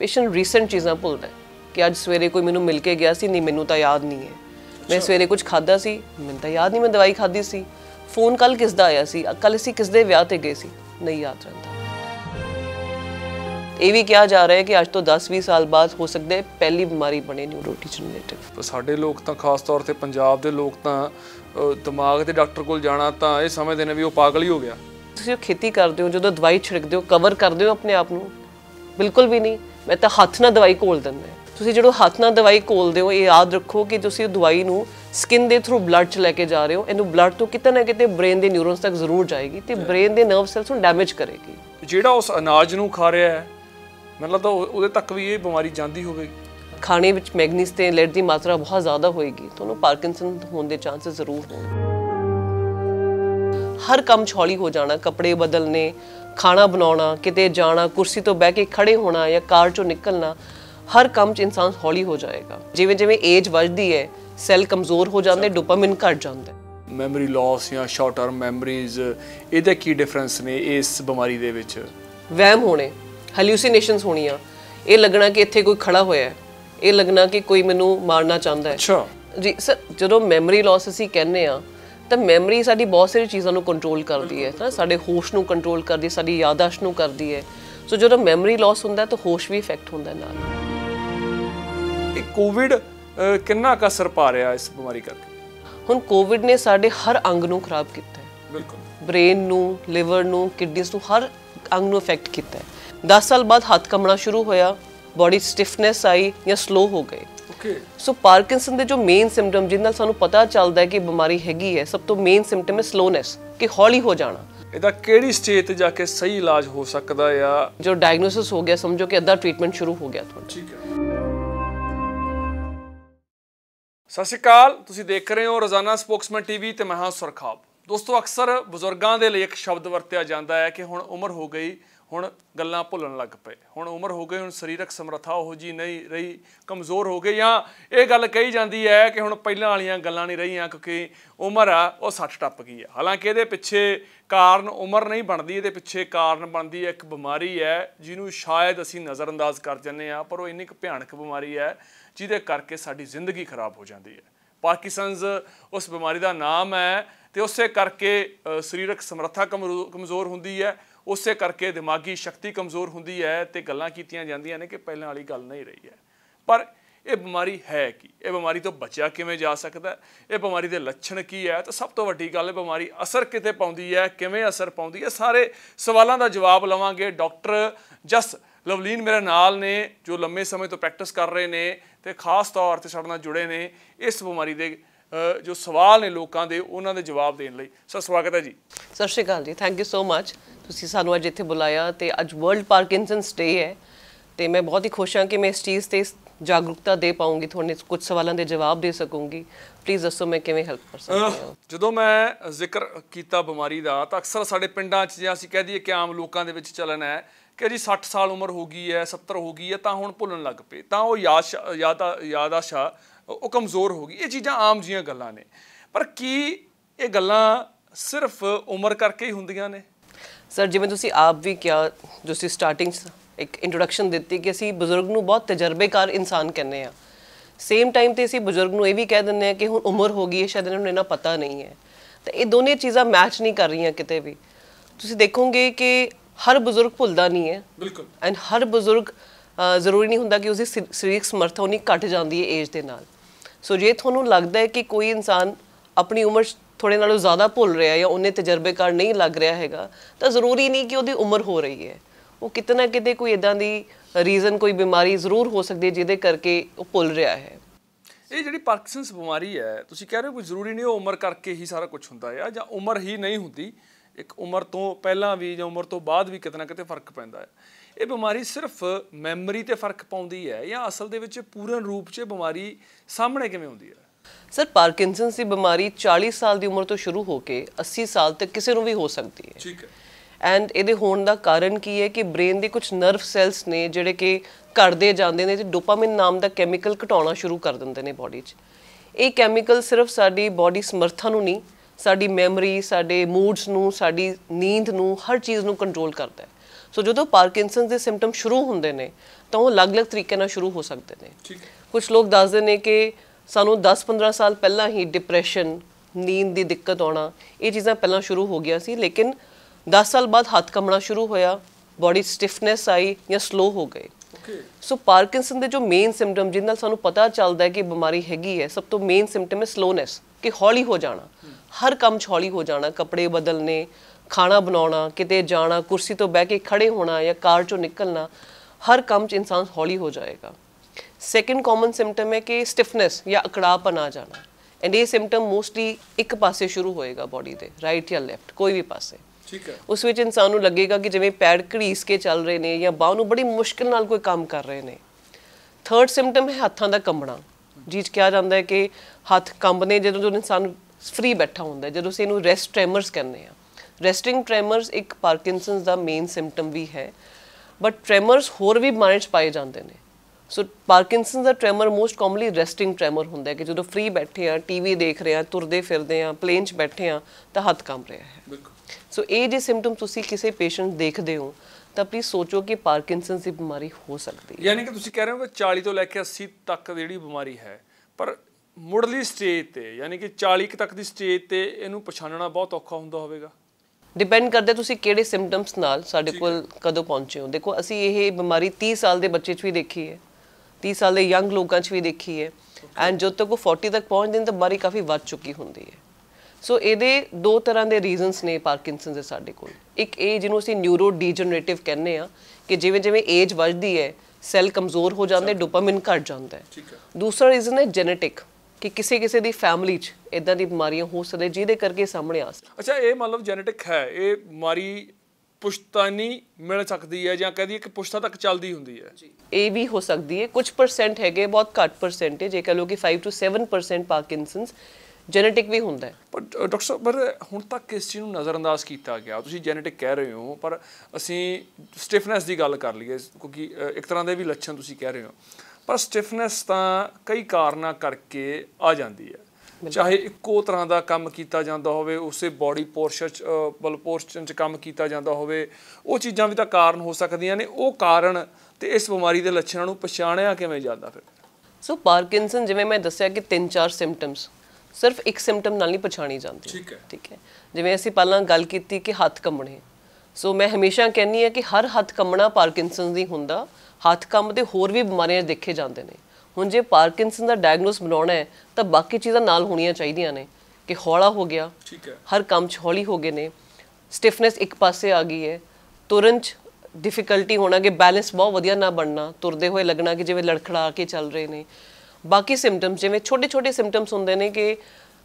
patient recent ਚੀਜ਼ਾਂ ਭੁੱਲਦਾ ਕਿ ਅੱਜ ਸਵੇਰੇ ਕੋਈ ਮੈਨੂੰ ਮਿਲ ਕੇ ਗਿਆ ਸੀ ਨਹੀਂ ਮੈਨੂੰ ਤਾਂ ਯਾਦ ਨਹੀਂ ਹੈ ਮੈਂ ਸਵੇਰੇ ਕੁਝ ਖਾਦਾ ਸੀ ਮੈਨੂੰ ਤਾਂ ਯਾਦ ਨਹੀਂ ਮੈਂ ਦਵਾਈ ਖਾਦੀ ਸੀ ਫੋਨ ਕੱਲ ਕਿਸ ਦਾ ਆਇਆ ਸੀ ਕੱਲ ਅਸੀਂ ਕਿਸ ਦੇ ਵਿਆਹ ਤੇ ਗਏ ਸੀ ਨਹੀਂ ਯਾਦ ਰਹਿੰਦਾ ਇਹ ਵੀ ਕਿਹਾ ਜਾ ਰਿਹਾ ਹੈ ਕਿ ਅੱਜ ਤੋਂ 10-20 ਸਾਲ ਬਾਅਦ ਹੋ ਸਕਦਾ ਹੈ ਪਹਿਲੀ ਬਿਮਾਰੀ ਬਣੇ ਜਨਰੇਟਿਵ ਸਾਡੇ ਲੋਕ ਤਾਂ ਖਾਸ ਤੌਰ ਤੇ ਪੰਜਾਬ ਦੇ ਲੋਕ ਤਾਂ ਦਿਮਾਗ ਦੇ ਡਾਕਟਰ ਕੋਲ ਜਾਣਾ ਤਾਂ ਇਹ ਸਮਝਦੇ ਨੇ ਵੀ ਉਹ ਪਾਗਲ ਹੀ ਹੋ ਗਿਆ ਤੁਸੀਂ ਉਹ ਖੇਤੀ ਕਰਦੇ ਹੋ ਜਦੋਂ ਦਵਾਈ ਛਿੜਕਦੇ ਹੋ ਕਵਰ ਕਰਦੇ ਹੋ ਆਪਣੇ ਆਪ ਨੂੰ ਬਿਲਕੁਲ ਵੀ ਨਹੀਂ ਮੈਂ ਤਾਂ ਹੱਥ ਨਾਲ ਦਵਾਈ ਕੋਲ ਦਿੰਦਾ ਤੁਸੀਂ ਜਦੋਂ ਹੱਥ ਨਾਲ ਦਵਾਈ ਕੋਲਦੇ ਹੋ ਇਹ ਯਾਦ ਰੱਖੋ ਕਿ ਤੁਸੀਂ ਦਵਾਈ ਨੂੰ ਸਕਿਨ ਦੇ ਥਰੂ ਬਲੱਡ ਚ ਲੈ ਕੇ ਜਾ ਰਹੇ ਹੋ ਇਹਨੂੰ ਬਲੱਡ ਤੋਂ ਕਿਤੇ ਨਾ ਕਿਤੇ ਬ੍ਰੇਨ ਦੇ ਨਿਊਰੋਨਸ ਤੱਕ ਜ਼ਰੂਰ ਜਾਏਗੀ ਤੇ ਬ੍ਰੇਨ ਦੇ ਨਰਵ ਸੈਲਸ ਨੂੰ ਡੈਮੇਜ ਕਰੇਗੀ ਜਿਹੜਾ ਉਸ ਅਨਾਜ ਨੂੰ ਖਾ ਰਿਹਾ ਹੈ ਮਤਲਬ ਤਾਂ ਉਹਦੇ ਤੱਕ ਵੀ ਇਹ ਬਿਮਾਰੀ ਜਾਂਦੀ ਹੋਵੇਗੀ ਖਾਣੇ ਵਿੱਚ ਮੈਗਨੀਸ ਤੇ ਲੈਡ ਦੀ ਮਾਤਰਾ ਬਹੁਤ ਜ਼ਿਆਦਾ ਹੋਏਗੀ ਤਾਂ ਉਹਨੂੰ ਪਾਰਕਿੰਸਨ ਹੋਣ ਦੇ ਚਾਂਸਸ ਜ਼ਰੂਰ ਹੋਣਗੇ ਹਰ ਕੰਮ ਛੋਲੀ ਹੋ ਜਾਣਾ ਕੱਪੜੇ ਬਦਲਨੇ ਖਾਣਾ ਬਣਾਉਣਾ ਕਿਤੇ ਜਾਣਾ ਕੁਰਸੀ ਤੋਂ ਬਹਿ ਕੇ ਖੜੇ ਹੋਣਾ ਜਾਂ ਕਾਰ ਚੋਂ ਨਿਕਲਣਾ ਹਰ ਕੰਮ 'ਚ ਇਨਸਾਨ ਹੌਲੀ ਹੋ ਜਾਏਗਾ ਜਿਵੇਂ ਜਿਵੇਂ ਏਜ ਵੱਧਦੀ ਹੈ ਸੈੱਲ ਕਮਜ਼ੋਰ ਹੋ ਜਾਂਦੇ ਡੋਪਾਮਾਈਨ ਘਟ ਜਾਂਦਾ ਮੈਮਰੀ ਲਾਸ ਜਾਂ ਸ਼ਾਰਟ ਟਰਮ ਮੈਮਰੀਜ਼ ਇਹਦੇ ਕੀ ਡਿਫਰੈਂਸ ਨੇ ਇਸ ਬਿਮਾਰੀ ਦੇ ਵਿੱਚ ਵਹਿਮ ਹੋਣੇ ਹਲੂਸੀਨੇਸ਼ਨਸ ਹੋਣੀਆਂ ਇਹ ਲੱਗਣਾ ਕਿ ਇੱਥੇ ਕੋਈ ਖੜਾ ਹੋਇਆ ਹੈ ਇਹ ਲੱਗਣਾ ਕਿ ਕੋਈ ਮੈਨੂੰ ਮਾਰਨਾ ਚਾਹੁੰਦਾ ਹੈ ਅੱਛਾ ਜੀ ਸਰ ਜਦੋਂ ਮੈਮਰੀ ਲਾਸ ਅਸੀਂ ਕਹਿੰਦੇ ਆ ਤਾਂ ਮੈਮਰੀ ਸਾਡੀ ਬਹੁਤ ਸਾਰੀ ਚੀਜ਼ਾਂ ਨੂੰ ਕੰਟਰੋਲ ਕਰਦੀ ਹੈ ਤਾਂ ਸਾਡੇ ਹੋਸ਼ ਨੂੰ ਕੰਟਰੋਲ ਕਰਦੀ ਸਾਡੀ ਯਾਦਾਸ਼ਤ ਨੂੰ ਕਰਦੀ ਹੈ ਸੋ ਜਦੋਂ ਮੈਮਰੀ ਲਾਸ ਹੁੰਦਾ ਤਾਂ ਹੋਸ਼ ਵੀ ਇਫੈਕਟ ਹੁੰਦਾ ਨਾਲ ਇਹ ਕੋਵਿਡ ਕਿੰਨਾ ਕੁ ਅਸਰ ਪਾ ਰਿਹਾ ਇਸ ਬਿਮਾਰੀ ਕਰਕੇ ਹੁਣ ਕੋਵਿਡ ਨੇ ਸਾਡੇ ਹਰ ਅੰਗ ਨੂੰ ਖਰਾਬ ਕੀਤਾ ਹੈ ਬਿਲਕੁਲ ਬ੍ਰੇਨ ਨੂੰ ਲਿਵਰ ਨੂੰ ਕਿਡਨੀਜ਼ ਨੂੰ ਹਰ ਅੰਗ ਨੂੰ ਇਫੈਕਟ ਕੀਤਾ ਹੈ 10 ਸਾਲ ਬਾਅਦ ਹੱਥ ਕੰਬਣਾ ਸ਼ੁਰੂ ਹੋਇਆ ਬਾਡੀ ਸਟਿਫਨੈਸ ਆਈ ਜਾਂ ਸਲੋ ਹੋ ਗਏ ਓਕੇ ਸੋ ਪਾਰਕਿੰਸਨ ਦੇ ਜੋ ਮੇਨ ਸਿੰਪਟਮ ਜਿੰਨ ਨਾਲ ਸਾਨੂੰ ਪਤਾ ਚੱਲਦਾ ਹੈ ਕਿ ਬਿਮਾਰੀ ਹੈਗੀ ਹੈ ਸਭ ਤੋਂ ਮੇਨ ਸਿੰਪਟਮ ਹੈ ਸਲੋਨੈਸ ਕਿ ਹੌਲੀ ਹੋ ਜਾਣਾ ਇਹਦਾ ਕਿਹੜੀ ਸਟੇਜ ਤੇ ਜਾ ਕੇ ਸਹੀ ਇਲਾਜ ਹੋ ਸਕਦਾ ਆ ਜੋ ਡਾਇਗਨੋਸਿਸ ਹੋ ਗਿਆ ਸਮਝੋ ਕਿ ਅੱਧਾ ਟ੍ਰੀਟਮੈਂਟ ਸ਼ੁਰੂ ਹੋ ਗਿਆ ਤੁਹਾਡਾ ਠੀਕ ਹੈ ਸਤਿ ਸ਼੍ਰੀ ਅਕਾਲ ਤੁਸੀਂ ਦੇਖ ਰਹੇ ਹੋ ਰੋਜ਼ਾਨਾ ਸਪੋਕਸਮੈਨ ਟੀਵੀ ਤੇ ਮੈਂ ਹਾਂ ਸੁਰਖਾਬ ਦੋਸਤੋ ਅਕਸਰ ਬਜ਼ੁਰਗਾਂ ਦੇ ਲਈ ਇੱਕ ਸ਼ਬਦ ਵਰਤਿਆ ਜਾਂਦਾ ਹੈ ਕਿ ਹੁਣ ਉਮਰ ਹੋ ਗਈ ਹੁਣ ਗੱਲਾਂ ਭੁੱਲਣ ਲੱਗ ਪਏ ਹੁਣ ਉਮਰ ਹੋ ਗਈ ਹੁਣ ਸਰੀਰਕ ਸਮਰੱਥਾ ਉਹ ਜੀ ਨਹੀਂ ਰਹੀ ਕਮਜ਼ੋਰ ਹੋ ਗਏ ਜਾਂ ਇਹ ਗੱਲ ਕਹੀ ਜਾਂਦੀ ਹੈ ਕਿ ਹੁਣ ਪਹਿਲਾਂ ਵਾਲੀਆਂ ਗੱਲਾਂ ਨਹੀਂ ਰਹੀਆਂ ਕਿਉਂਕਿ ਉਮਰ ਆ ਉਹ 60 ਟੱਪ ਗਈ ਹੈ ਹਾਲਾਂਕਿ ਇਹਦੇ ਪਿੱਛੇ ਕਾਰਨ ਉਮਰ ਨਹੀਂ ਬਣਦੀ ਇਹਦੇ ਪਿੱਛੇ ਕਾਰਨ ਬਣਦੀ ਹੈ ਇੱਕ ਬਿਮਾਰੀ ਹੈ ਜਿਹਨੂੰ ਸ਼ਾਇਦ ਅਸੀਂ ਨਜ਼ਰਅੰਦਾਜ਼ ਕਰ ਜੰਨੇ ਆ ਪਰ ਉਹ ਇੰਨੀ ਕੁ ਭਿਆਨਕ ਬਿਮਾਰੀ ਹੈ ਜਿਹਦੇ ਕਰਕੇ ਸਾਡੀ ਜ਼ਿੰਦਗੀ ਖਰਾਬ ਹੋ ਜਾਂਦੀ ਹੈ ਪਾਕਿਸਤਾਨਸ ਉਸ ਬਿਮਾਰੀ ਦਾ ਨਾਮ ਹੈ ਤੇ ਉਸੇ ਕਰਕੇ ਸਰੀਰਕ ਸਮਰੱਥਾ ਕਮਜ਼ੋਰ ਹੁੰਦੀ ਹੈ ਉਸੇ ਕਰਕੇ ਦਿਮਾਗੀ ਸ਼ਕਤੀ ਕਮਜ਼ੋਰ ਹੁੰਦੀ ਹੈ ਤੇ ਗੱਲਾਂ ਕੀਤੀਆਂ ਜਾਂਦੀਆਂ ਨੇ ਕਿ ਪਹਿਲਾਂ ਵਾਲੀ ਗੱਲ ਨਹੀਂ ਰਹੀ ਹੈ ਪਰ ਇਹ ਬਿਮਾਰੀ ਹੈ ਕੀ ਇਹ ਬਿਮਾਰੀ ਤੋਂ ਬਚਿਆ ਕਿਵੇਂ ਜਾ ਸਕਦਾ ਇਹ ਬਿਮਾਰੀ ਦੇ ਲੱਛਣ ਕੀ ਹੈ ਤਾਂ ਸਭ ਤੋਂ ਵੱਡੀ ਗੱਲ ਹੈ ਬਿਮਾਰੀ ਅਸਰ ਕਿਤੇ ਪਾਉਂਦੀ ਹੈ ਕਿਵੇਂ ਅਸਰ ਪਾਉਂਦੀ ਹੈ ਸਾਰੇ ਸਵਾਲਾਂ ਦਾ ਜਵਾਬ ਲਵਾਂਗੇ ਡਾਕਟਰ ਜਸ ਲਵਲੀਨ ਮੇਰੇ ਨਾਲ ਨੇ ਜੋ ਲੰਮੇ ਸਮੇਂ ਤੋਂ ਪ੍ਰੈਕਟਿਸ ਕਰ ਰਹੇ ਨੇ ਤੇ ਖਾਸ ਤੌਰ ਤੇ ਸਾਡੇ ਨਾਲ ਜੁੜੇ ਨੇ ਇਸ ਬਿਮਾਰੀ ਦੇ ਜੋ ਸਵਾਲ ਨੇ ਲੋਕਾਂ ਦੇ ਉਹਨਾਂ ਦੇ ਜਵਾਬ ਦੇਣ ਲਈ ਸਰ ਸਵਾਗਤ ਹੈ ਜੀ ਸਤਿ ਸ਼੍ਰੀ ਅਕਾਲ ਜੀ ਥੈਂਕ ਯੂ ਸੋ ਮੱਚ ਤੁਸੀਂ ਸਾਨੂੰ ਅੱਜ ਇੱਥੇ ਬੁਲਾਇਆ ਤੇ ਅੱਜ ਵਰਲਡ ਪਾਰਕਿੰਸਨਸ ਡੇ ਹੈ ਤੇ ਮੈਂ ਬਹੁਤ ਹੀ ਖੁਸ਼ ਹਾਂ ਕਿ ਮੈਂ ਇਸ ਚੀਜ਼ ਤੇ ਜਾਗਰੂਕਤਾ ਦੇ ਪਾਉਂਗੀ ਤੁਹਾਨੂੰ ਕੁਝ ਸਵਾਲਾਂ ਦੇ ਜਵਾਬ ਦੇ ਸਕੂੰਗੀ ਪਲੀਜ਼ ਦੱਸੋ ਮੈਂ ਕਿਵੇਂ ਹੈਲਪ ਕਰ ਸਕਦੀ ਹਾਂ ਜਦੋਂ ਮੈਂ ਜ਼ਿਕਰ ਕੀਤਾ ਬਿਮਾਰੀ ਦਾ ਤਾਂ ਅਕਸਰ ਸਾਡੇ ਪਿੰਡਾਂ 'ਚ ਜਾਂ ਅਸੀਂ ਕਹਿ ਦਈਏ ਕਿ ਆਮ ਲੋਕਾਂ ਦੇ ਵਿੱਚ ਚੱਲਣਾ ਹੈ ਕਿ ਜੀ 60 ਸਾਲ ਉਮਰ ਹੋ ਗਈ ਹੈ 70 ਹੋ ਗਈ ਹੈ ਤਾਂ ਹੁਣ ਭੁੱਲਣ ਲੱਗ ਪਏ ਤਾਂ ਉਹ ਯਾਦ ਯਾਦ ਆਸ਼ਾ ਉਹ ਕਮਜ਼ੋਰ ਹੋ ਗਈ ਇਹ ਚੀਜ਼ਾਂ ਆਮ ਜੀਆਂ ਗੱਲਾਂ ਨੇ ਪਰ ਕੀ ਇਹ ਗੱਲਾਂ ਸਿਰਫ ਉਮਰ ਕਰਕੇ ਹੀ ਹੁੰਦੀਆਂ ਨੇ ਸਰ ਜਿਵੇਂ ਤੁਸੀਂ ਆਪ ਵੀ ਕਿਹਾ ਤੁਸੀਂ ਸਟਾਰਟਿੰਗ ਇੱਕ ਇੰਟਰੋਡਕਸ਼ਨ ਦਿੱਤੀ ਕਿ ਅਸੀਂ ਬਜ਼ੁਰਗ ਨੂੰ ਬਹੁਤ ਤਜਰਬੇਕਾਰ ਇਨਸਾਨ ਕਹਿੰਦੇ ਆ ਸੇਮ ਟਾਈਮ ਤੇ ਅਸੀਂ ਬਜ਼ੁਰਗ ਨੂੰ ਇਹ ਵੀ ਕਹਿ ਦਿੰਦੇ ਆ ਕਿ ਹੁਣ ਉਮਰ ਹੋ ਗਈ ਹੈ ਸ਼ਾਇਦ ਇਹਨਾਂ ਨੂੰ ਇਹਨਾਂ ਪਤਾ ਨਹੀਂ ਹੈ ਤਾਂ ਇਹ ਦੋਨੇ ਚੀਜ਼ਾਂ ਮੈਚ ਨਹੀਂ ਕਰ ਰਹੀਆਂ ਕਿਤੇ ਵੀ ਤੁਸੀਂ ਦੇਖੋਗੇ ਕਿ ਹਰ ਬਜ਼ੁਰਗ ਭੁੱਲਦਾ ਨਹੀਂ ਹੈ ਬਿਲਕੁਲ ਐਂਡ ਹਰ ਬਜ਼ੁਰਗ ਜ਼ਰੂਰੀ ਨਹੀਂ ਹੁੰਦਾ ਕਿ ਉਸ ਦੀ ਸਰੀਰਕ ਸਮਰਥਾ ਉਹਨੀ ਘਟ ਜਾਂਦੀ ਹੈ ਏਜ ਦੇ ਨਾਲ ਸੋ ਜੇ ਤੁਹਾਨੂੰ ਲੱਗਦਾ ਹੈ ਕਿ ਕੋਈ ਇਨਸਾਨ ਆਪਣੀ ਉਮਰ ਥੋੜੇ ਨਾਲੋਂ ਜ਼ਿਆਦਾ ਭੁੱਲ ਰਿਹਾ ਹੈ ਜਾਂ ਉਹਨੇ ਤਜਰਬੇਕਾਰ ਨਹੀਂ ਲੱਗ ਰਿਹਾ ਹੈਗਾ ਤਾਂ ਜ਼ਰੂਰੀ ਨਹੀਂ ਕਿ ਉਹਦੀ ਉਮਰ ਹੋ ਰਹੀ ਹੈ ਉਹ ਕਿਤਨਾ ਕਿਤੇ ਕੋਈ ਇਦਾਂ ਦੀ ਰੀਜ਼ਨ ਕੋਈ ਬਿਮਾਰੀ ਜ਼ਰੂਰ ਹੋ ਸਕਦੀ ਹੈ ਜਿਹਦੇ ਕਰਕੇ ਉਹ ਭੁੱਲ ਰਿਹਾ ਹੈ ਇਹ ਜਿਹੜੀ ਪਾਰਕਿੰਸਨਸ ਬਿਮਾਰੀ ਹੈ ਤੁਸੀਂ ਕਹਿ ਰਹੇ ਹੋ ਕੋਈ ਜ਼ਰੂਰੀ ਨਹੀਂ ਉਹ ਉਮਰ ਕਰਕੇ ਹੀ ਸਾਰਾ ਕੁਝ ਹੁੰਦਾ ਹੈ ਜਾਂ ਉਮਰ ਹੀ ਨਹੀਂ ਹੁੰਦੀ ਇੱਕ ਉਮਰ ਤੋਂ ਪਹਿਲਾਂ ਵੀ ਜਾਂ ਉਮਰ ਤੋਂ ਬਾਅਦ ਵੀ ਕਿਤਨਾ ਕਿਤੇ ਫਰਕ ਪੈਂਦਾ ਹੈ ਇਹ ਬਿਮਾਰੀ ਸਿਰਫ ਮੈਮਰੀ ਤੇ ਫਰਕ ਪਾਉਂਦੀ ਹੈ ਜਾਂ ਅਸਲ ਦੇ ਵਿੱਚ ਪੂਰਨ ਰੂਪ 'ਚ ਬਿਮਾਰੀ ਸਾਹਮਣੇ ਕਿਵੇਂ ਆਉਂਦੀ ਹੈ ਸਰ ਪਾਰਕਿੰਸਨਸ ਦੀ ਬਿਮਾਰੀ 40 ਸਾਲ ਦੀ ਉਮਰ ਤੋਂ ਸ਼ੁਰੂ ਹੋ ਕੇ 80 ਸਾਲ ਤੱਕ ਕਿਸੇ ਨੂੰ ਵੀ ਹੋ ਸਕਦੀ ਹੈ ਠੀਕ ਹੈ ਐਂਡ ਇਹਦੇ ਹੋਣ ਦਾ ਕਾਰਨ ਕੀ ਹੈ ਕਿ ਬ੍ਰੇਨ ਦੇ ਕੁਝ ਨਰਵ ਸੈਲਸ ਨੇ ਜਿਹੜੇ ਕਿ ਘਟਦੇ ਜਾਂਦੇ ਨੇ ਤੇ ਡੋਪਾਮਾਈਨ ਨਾਮ ਦਾ ਕੈਮੀਕਲ ਘਟਾਉਣਾ ਸ਼ੁਰੂ ਕਰ ਦਿੰਦੇ ਨੇ ਬਾਡੀ 'ਚ ਇਹ ਕੈਮੀਕਲ ਸਿਰਫ ਸਾਡੀ ਬਾਡੀ ਸਮਰੱਥਾ ਨੂੰ ਨਹੀਂ ਸਾਡੀ ਮੈਮਰੀ ਸਾਡੇ ਮੂਡਸ ਨੂੰ ਸਾਡੀ ਨੀਂਦ ਨੂੰ ਹਰ ਚੀਜ਼ ਨੂੰ ਕੰਟਰੋਲ ਕਰਦਾ ਹੈ ਸੋ ਜਦੋਂ ਪਾਰਕਿੰਸਨ ਦੇ ਸਿੰਪਟਮ ਸ਼ੁਰੂ ਹੁੰਦੇ ਨੇ ਤਾਂ ਉਹ ਅਲੱਗ-ਅਲੱਗ ਤਰੀਕੇ ਨਾਲ ਸ਼ੁਰੂ ਹੋ ਸਕਦੇ ਨੇ ਠੀਕ ਕੁਝ ਲੋਕ ਦੱਸਦੇ ਨੇ ਕਿ ਸਾਨੂੰ 10-15 ਸਾਲ ਪਹਿਲਾਂ ਹੀ ਡਿਪਰੈਸ਼ਨ ਨੀਂਦ ਦੀ ਦਿੱਕਤ ਆਉਣਾ ਇਹ ਚੀਜ਼ਾਂ ਪਹਿਲਾਂ ਸ਼ੁਰੂ ਹੋ ਗਿਆ ਸੀ ਲੇਕਿਨ 10 ਸਾਲ ਬਾਅਦ ਹੱਥ ਕੰਬਣਾ ਸ਼ੁਰੂ ਹੋਇਆ ਬਾਡੀ ਸਟਿਫਨੈਸ ਆਈ ਜਾਂ ਸਲੋ ਹੋ ਗਏ ਸੋ ਪਾਰਕਿੰਸਨ ਦੇ ਜੋ ਮੇਨ ਸਿੰਪਟਮ ਜਿੰਨ ਨਾਲ ਸਾਨੂੰ ਪਤਾ ਚੱਲਦਾ ਹੈ ਕਿ ਬਿਮਾਰੀ ਹੈਗੀ ਹੈ ਸਭ ਤੋਂ ਮੇਨ ਸਿੰਪਟਮ ਹੈ ਸਲੋਨੈਸ ਕਿ ਹੌਲੀ ਹੋ ਜਾਣਾ ਹਰ ਕੰਮ 'ਚ ਹੌਲੀ ਹੋ ਜਾਣਾ ਕੱਪੜੇ ਬਦਲਨੇ ਖਾਣਾ ਬਣਾਉਣਾ ਕਿਤੇ ਜਾਣਾ ਕੁਰਸੀ ਤੋਂ ਬਹਿ ਕੇ ਖੜੇ ਹੋਣਾ ਜਾਂ ਕਾਰ ਚੋਂ ਨਿਕਲਣਾ ਹਰ ਕੰਮ 'ਚ ਇਨਸਾਨ ਹੌਲੀ ਹੋ ਜਾਏਗਾ ਸੈਕੰਡ ਕਾਮਨ ਸਿੰਪਟਮ ਹੈ ਕਿ ਸਟਿਫਨੈਸ ਜਾਂ ਅਕੜਾਪਨ ਆ ਜਾਣਾ ਐਂਡ ਇਹ ਸਿੰਪਟਮ ਮੋਸਟਲੀ ਇੱਕ ਪਾਸੇ ਸ਼ੁਰੂ ਹੋਏਗਾ ਬਾਡੀ ਤੇ ਰਾਈਟ ਜਾਂ ਲੈਫਟ ਕੋਈ ਵੀ ਪਾਸੇ ਠੀਕ ਹੈ ਉਸ ਵਿੱਚ ਇਨਸਾਨ ਨੂੰ ਲੱਗੇਗਾ ਕਿ ਜਿਵੇਂ ਪੈਰ ਘੜੀਸ ਕੇ ਚੱਲ ਰਹੇ ਨੇ ਜਾਂ ਬਾਹ ਨੂੰ ਬੜੀ ਮੁਸ਼ਕਲ ਨਾਲ ਕੋਈ ਕੰਮ ਕਰ ਰਹੇ ਨੇ ਥਰਡ ਸਿੰਪਟਮ ਹੈ ਹੱਥਾਂ ਦਾ ਕੰਬਣਾ ਜੀਜ ਕਿਹਾ ਜਾਂਦਾ ਹੈ ਕਿ ਹੱਥ ਕੰਬਨੇ ਜਦੋਂ ਜਦੋਂ ਇਨਸਾਨ ਫ੍ਰੀ ਬੈਠਾ ਹੁੰਦਾ ਜਦੋਂ ਸੇ ਇਹਨੂੰ ਰੈਸਟ ਟ੍ਰੈਮਰਸ ਕਹਿੰਦੇ ਆ ਰੈਸਟਿੰਗ ਟ੍ਰੈਮਰਸ ਇੱਕ ਪਾਰਕਿੰਸਨਸ ਦਾ ਮੇਨ ਸਿੰਪਟਮ ਵੀ ਹੈ ਬਟ ਟ੍ਰੈਮਰਸ ਹੋਰ ਵੀ ਮਾਈਨਸ ਪਾਏ ਜਾਂਦੇ ਨੇ ਸੋ ਪਾਰਕਿੰਸਨਸ ਦਾ tremor most commonly resting tremor ਹੁੰਦਾ ਹੈ ਕਿ ਜਦੋਂ ਫ੍ਰੀ ਬੈਠੇ ਆ ਟੀਵੀ ਦੇਖ ਰਹੇ ਆ ਤੁਰਦੇ ਫਿਰਦੇ ਆ ਪਲੇਨ 'ਚ ਬੈਠੇ ਆ ਤਾਂ ਹੱਥ ਕੰਬ ਰਿਹਾ ਹੈ ਸੋ ਇਹ ਜੇ ਸਿੰਪਟਮ ਤੁਸੀਂ ਕਿਸੇ ਪੇਸ਼ੈਂਟ ਦੇਖਦੇ ਹੋ ਤਾਂ ਪਲੀਜ਼ ਸੋਚੋ ਕਿ ਪਾਰਕਿੰਸਨਸ ਦੀ ਬਿਮਾਰੀ ਹੋ ਸਕਦੀ ਹੈ ਯਾਨੀ ਕਿ ਤੁਸੀਂ ਕਹਿ ਰਹੇ ਹੋ ਕਿ 40 ਤੋਂ ਲੈ ਕੇ 80 ਤੱਕ ਜਿਹੜੀ ਬਿਮਾਰੀ ਹੈ ਪਰ ਮੁੱਢਲੀ ਸਟੇਜ ਤੇ ਯਾਨੀ ਕਿ 40 ਤੱਕ ਦੀ ਸਟੇਜ ਤੇ ਇਹਨੂੰ ਪਛਾਣਨਾ ਬਹੁਤ ਔਖਾ ਹੁੰਦਾ ਹੋਵੇਗਾ ਡਿਪੈਂਡ ਕਰਦਾ ਤੁਸੀਂ ਕਿਹੜੇ ਸਿੰਪਟਮਸ ਨਾਲ ਸਾਡੇ ਕੋਲ ਕਦੋਂ ਪਹੁੰਚੇ ਹੋ ਦੇਖੋ ਅਸੀਂ ਇਹ ਬਿਮਾਰੀ 30 ਸਾਲ ਦੇ ਬੱਚੇ 'ਚ ਵੀ ਦੇਖੀ ਹੈ 30 ਸਾਲ ਦੇ ਯੰਗ ਲੋਕਾਂ 'ਚ ਵੀ ਦੇਖੀ ਹੈ ਐਂਡ ਜਦੋਂ ਤੱਕ ਉਹ 40 ਤੱਕ ਪਹੁੰਚਦੇ ਨੇ ਤਾਂ ਬਿਮਾਰੀ ਕਾਫੀ ਵੱਧ ਚੁੱਕੀ ਹੁੰਦੀ ਹੈ ਸੋ ਇਹਦੇ ਦੋ ਤਰ੍ਹਾਂ ਦੇ ਰੀਜ਼ਨਸ ਨੇ ਪਾਰਕਿੰਸਨਸ ਦੇ ਸਾਡੇ ਕੋਲ ਇੱਕ ਇਹ ਜਿਹਨੂੰ ਅਸੀਂ ਨਿਊਰੋ ਡੀਜਨਰੇਟਿਵ ਕਹਿੰਦੇ ਆ ਕਿ ਜਿਵੇਂ ਜਿਵੇਂ ਏਜ ਵੱਧਦੀ ਹੈ ਸੈੱਲ ਕਮਜ਼ੋਰ ਹੋ ਜਾਂਦੇ ਡੋਪਾਮਾਈਨ ਘਟ ਜਾਂਦਾ ਹੈ ਦੂਸਰਾ ਰੀਜ਼ਨ ਹੈ ਜੈਨੇਟਿਕ ਕਿ ਕਿਸੇ ਕਿਸੇ ਦੀ ਫੈਮਿਲੀ 'ਚ ਇਦਾਂ ਦੀ ਬਿਮਾਰੀਆਂ ਹੋ ਸਕਦੇ ਜਿਹਦੇ ਕਰਕੇ ਸਾਹਮਣੇ ਆ ਸਕਦਾ ਅੱਛਾ ਇਹ ਮਤਲਬ ਜੈਨੇਟਿਕ ਹੈ ਇਹ ਬਿਮਾਰੀ ਪੁਸ਼ਤਾਨੀ ਮਿਲ ਸਕਦੀ ਹੈ ਜਾਂ ਕਹਦੀ ਕਿ ਪੁਸ਼ਤਾ ਤੱਕ ਚੱਲਦੀ ਹੁੰਦੀ ਹੈ ਇਹ ਵੀ ਹੋ ਸਕਦੀ ਹੈ ਕੁਝ ਪਰਸੈਂਟ ਹੈਗੇ ਬਹੁਤ ਘੱਟ ਪਰਸੈਂਟੇਜ ਇਹ ਕਹ ਲੋ ਕਿ 5 ਟੂ 7% ਪਾਰਕਿੰਸਨਸ ਜੈਨੇਟਿਕ ਵੀ ਹੁੰਦਾ ਹੈ ਪਰ ਡਾਕਟਰ ਸਾਹਿਬ ਪਰ ਹੁਣ ਤੱਕ ਇਸ ਚੀਜ਼ ਨੂੰ ਨਜ਼ਰਅੰਦਾਜ਼ ਕੀਤਾ ਗਿਆ ਤੁਸੀਂ ਜੈਨੇਟਿਕ ਕਹਿ ਰਹੇ ਹੋ ਪਰ ਅਸੀਂ ਸਟਿਫਨੈਸ ਦੀ ਗੱਲ ਕਰ ਲਈਏ ਕਿਉਂਕਿ ਇੱਕ ਤਰ੍ਹਾਂ ਦੇ ਵੀ ਲੱਛਣ ਤੁਸੀਂ ਕਹਿ ਰਹੇ ਹੋ ਪਰ ਸਟਿਫਨੈਸ ਤਾਂ ਕਈ ਕਾਰਨਾਂ ਕਰਕੇ ਆ ਜਾਂਦੀ ਹੈ ਚਾਹੇ ਇੱਕੋ ਤਰ੍ਹਾਂ ਦਾ ਕੰਮ ਕੀਤਾ ਜਾਂਦਾ ਹੋਵੇ ਉਸੇ ਬਾਡੀ ਪੋਰਸ਼ਨ ਚ ਬਲ ਪੋਰਸ਼ਨ ਚ ਕੰਮ ਕੀਤਾ ਜਾਂਦਾ ਹੋਵੇ ਉਹ ਚੀਜ਼ਾਂ ਵੀ ਤਾਂ ਕਾਰਨ ਹੋ ਸਕਦੀਆਂ ਨੇ ਉਹ ਕਾਰਨ ਤੇ ਇਸ ਬਿਮਾਰੀ ਦੇ ਲੱਛਣਾਂ ਨੂੰ ਪਛਾਣਿਆ ਕਿਵੇਂ ਜਾਂਦਾ ਫਿਰ ਸੋ ਪਾਰਕਿੰਸਨ ਜਿਵੇਂ ਮੈਂ ਦੱਸਿਆ ਕਿ 3-4 ਸਿੰਪਟਮਸ ਸਿਰਫ ਇੱਕ ਸਿੰਪਟਮ ਨਾਲ ਨਹੀਂ ਪਛਾਣੀ ਜਾਂਦੀ ਠੀਕ ਹੈ ਠੀਕ ਹੈ ਜਿਵੇਂ ਅਸੀਂ ਪਹਿਲਾਂ ਗੱਲ ਕੀਤੀ ਕਿ ਹੱਥ ਕੰਬਣੇ ਸੋ ਮੈਂ ਹਮੇਸ਼ਾ ਕਹਿੰਨੀ ਆ ਕਿ ਹਰ ਹੱਥ ਕੰਬਣਾ ਪਾਰਕਿੰਸਨ ਦੀ ਹੁੰਦਾ ਹੱਥ ਕੰਮ ਦੇ ਹੋਰ ਵੀ ਬਿਮਾਰੀਆਂ ਦੇਖੇ ਜਾਂਦੇ ਨੇ ਹੁਣ ਜੇ ਪਾਰਕਿੰਸਨ ਦਾ ਡਾਇਗਨੋਸ ਬਣਾਉਣਾ ਹੈ ਤਾਂ ਬਾਕੀ ਚੀਜ਼ਾਂ ਨਾਲ ਹੋਣੀਆਂ ਚਾਹੀਦੀਆਂ ਨੇ ਕਿ ਹੌਲਾ ਹੋ ਗਿਆ ਠੀਕ ਹੈ ਹਰ ਕੰਮ ਚ ਹੌਲੀ ਹੋ ਗਏ ਨੇ ਸਟਿਫਨੈਸ ਇੱਕ ਪਾਸੇ ਆ ਗਈ ਹੈ ਤੁਰੰਤ ਡਿਫਿਕਲਟੀ ਹੋਣਾ ਕਿ ਬੈਲੈਂਸ ਬਹੁਤ ਵਧੀਆ ਨਾ ਬਣਨਾ ਤੁਰਦੇ ਹੋਏ ਲੱਗਣਾ ਕਿ ਜਿਵੇਂ ਲੜਖੜਾ ਕੇ ਚੱਲ ਰਹੇ ਨੇ ਬਾਕੀ ਸਿੰਪਟਮਸ ਜਿਵੇਂ ਛੋਟੇ ਛੋਟੇ ਸਿੰਪਟਮਸ ਹੁੰਦੇ ਨੇ ਕਿ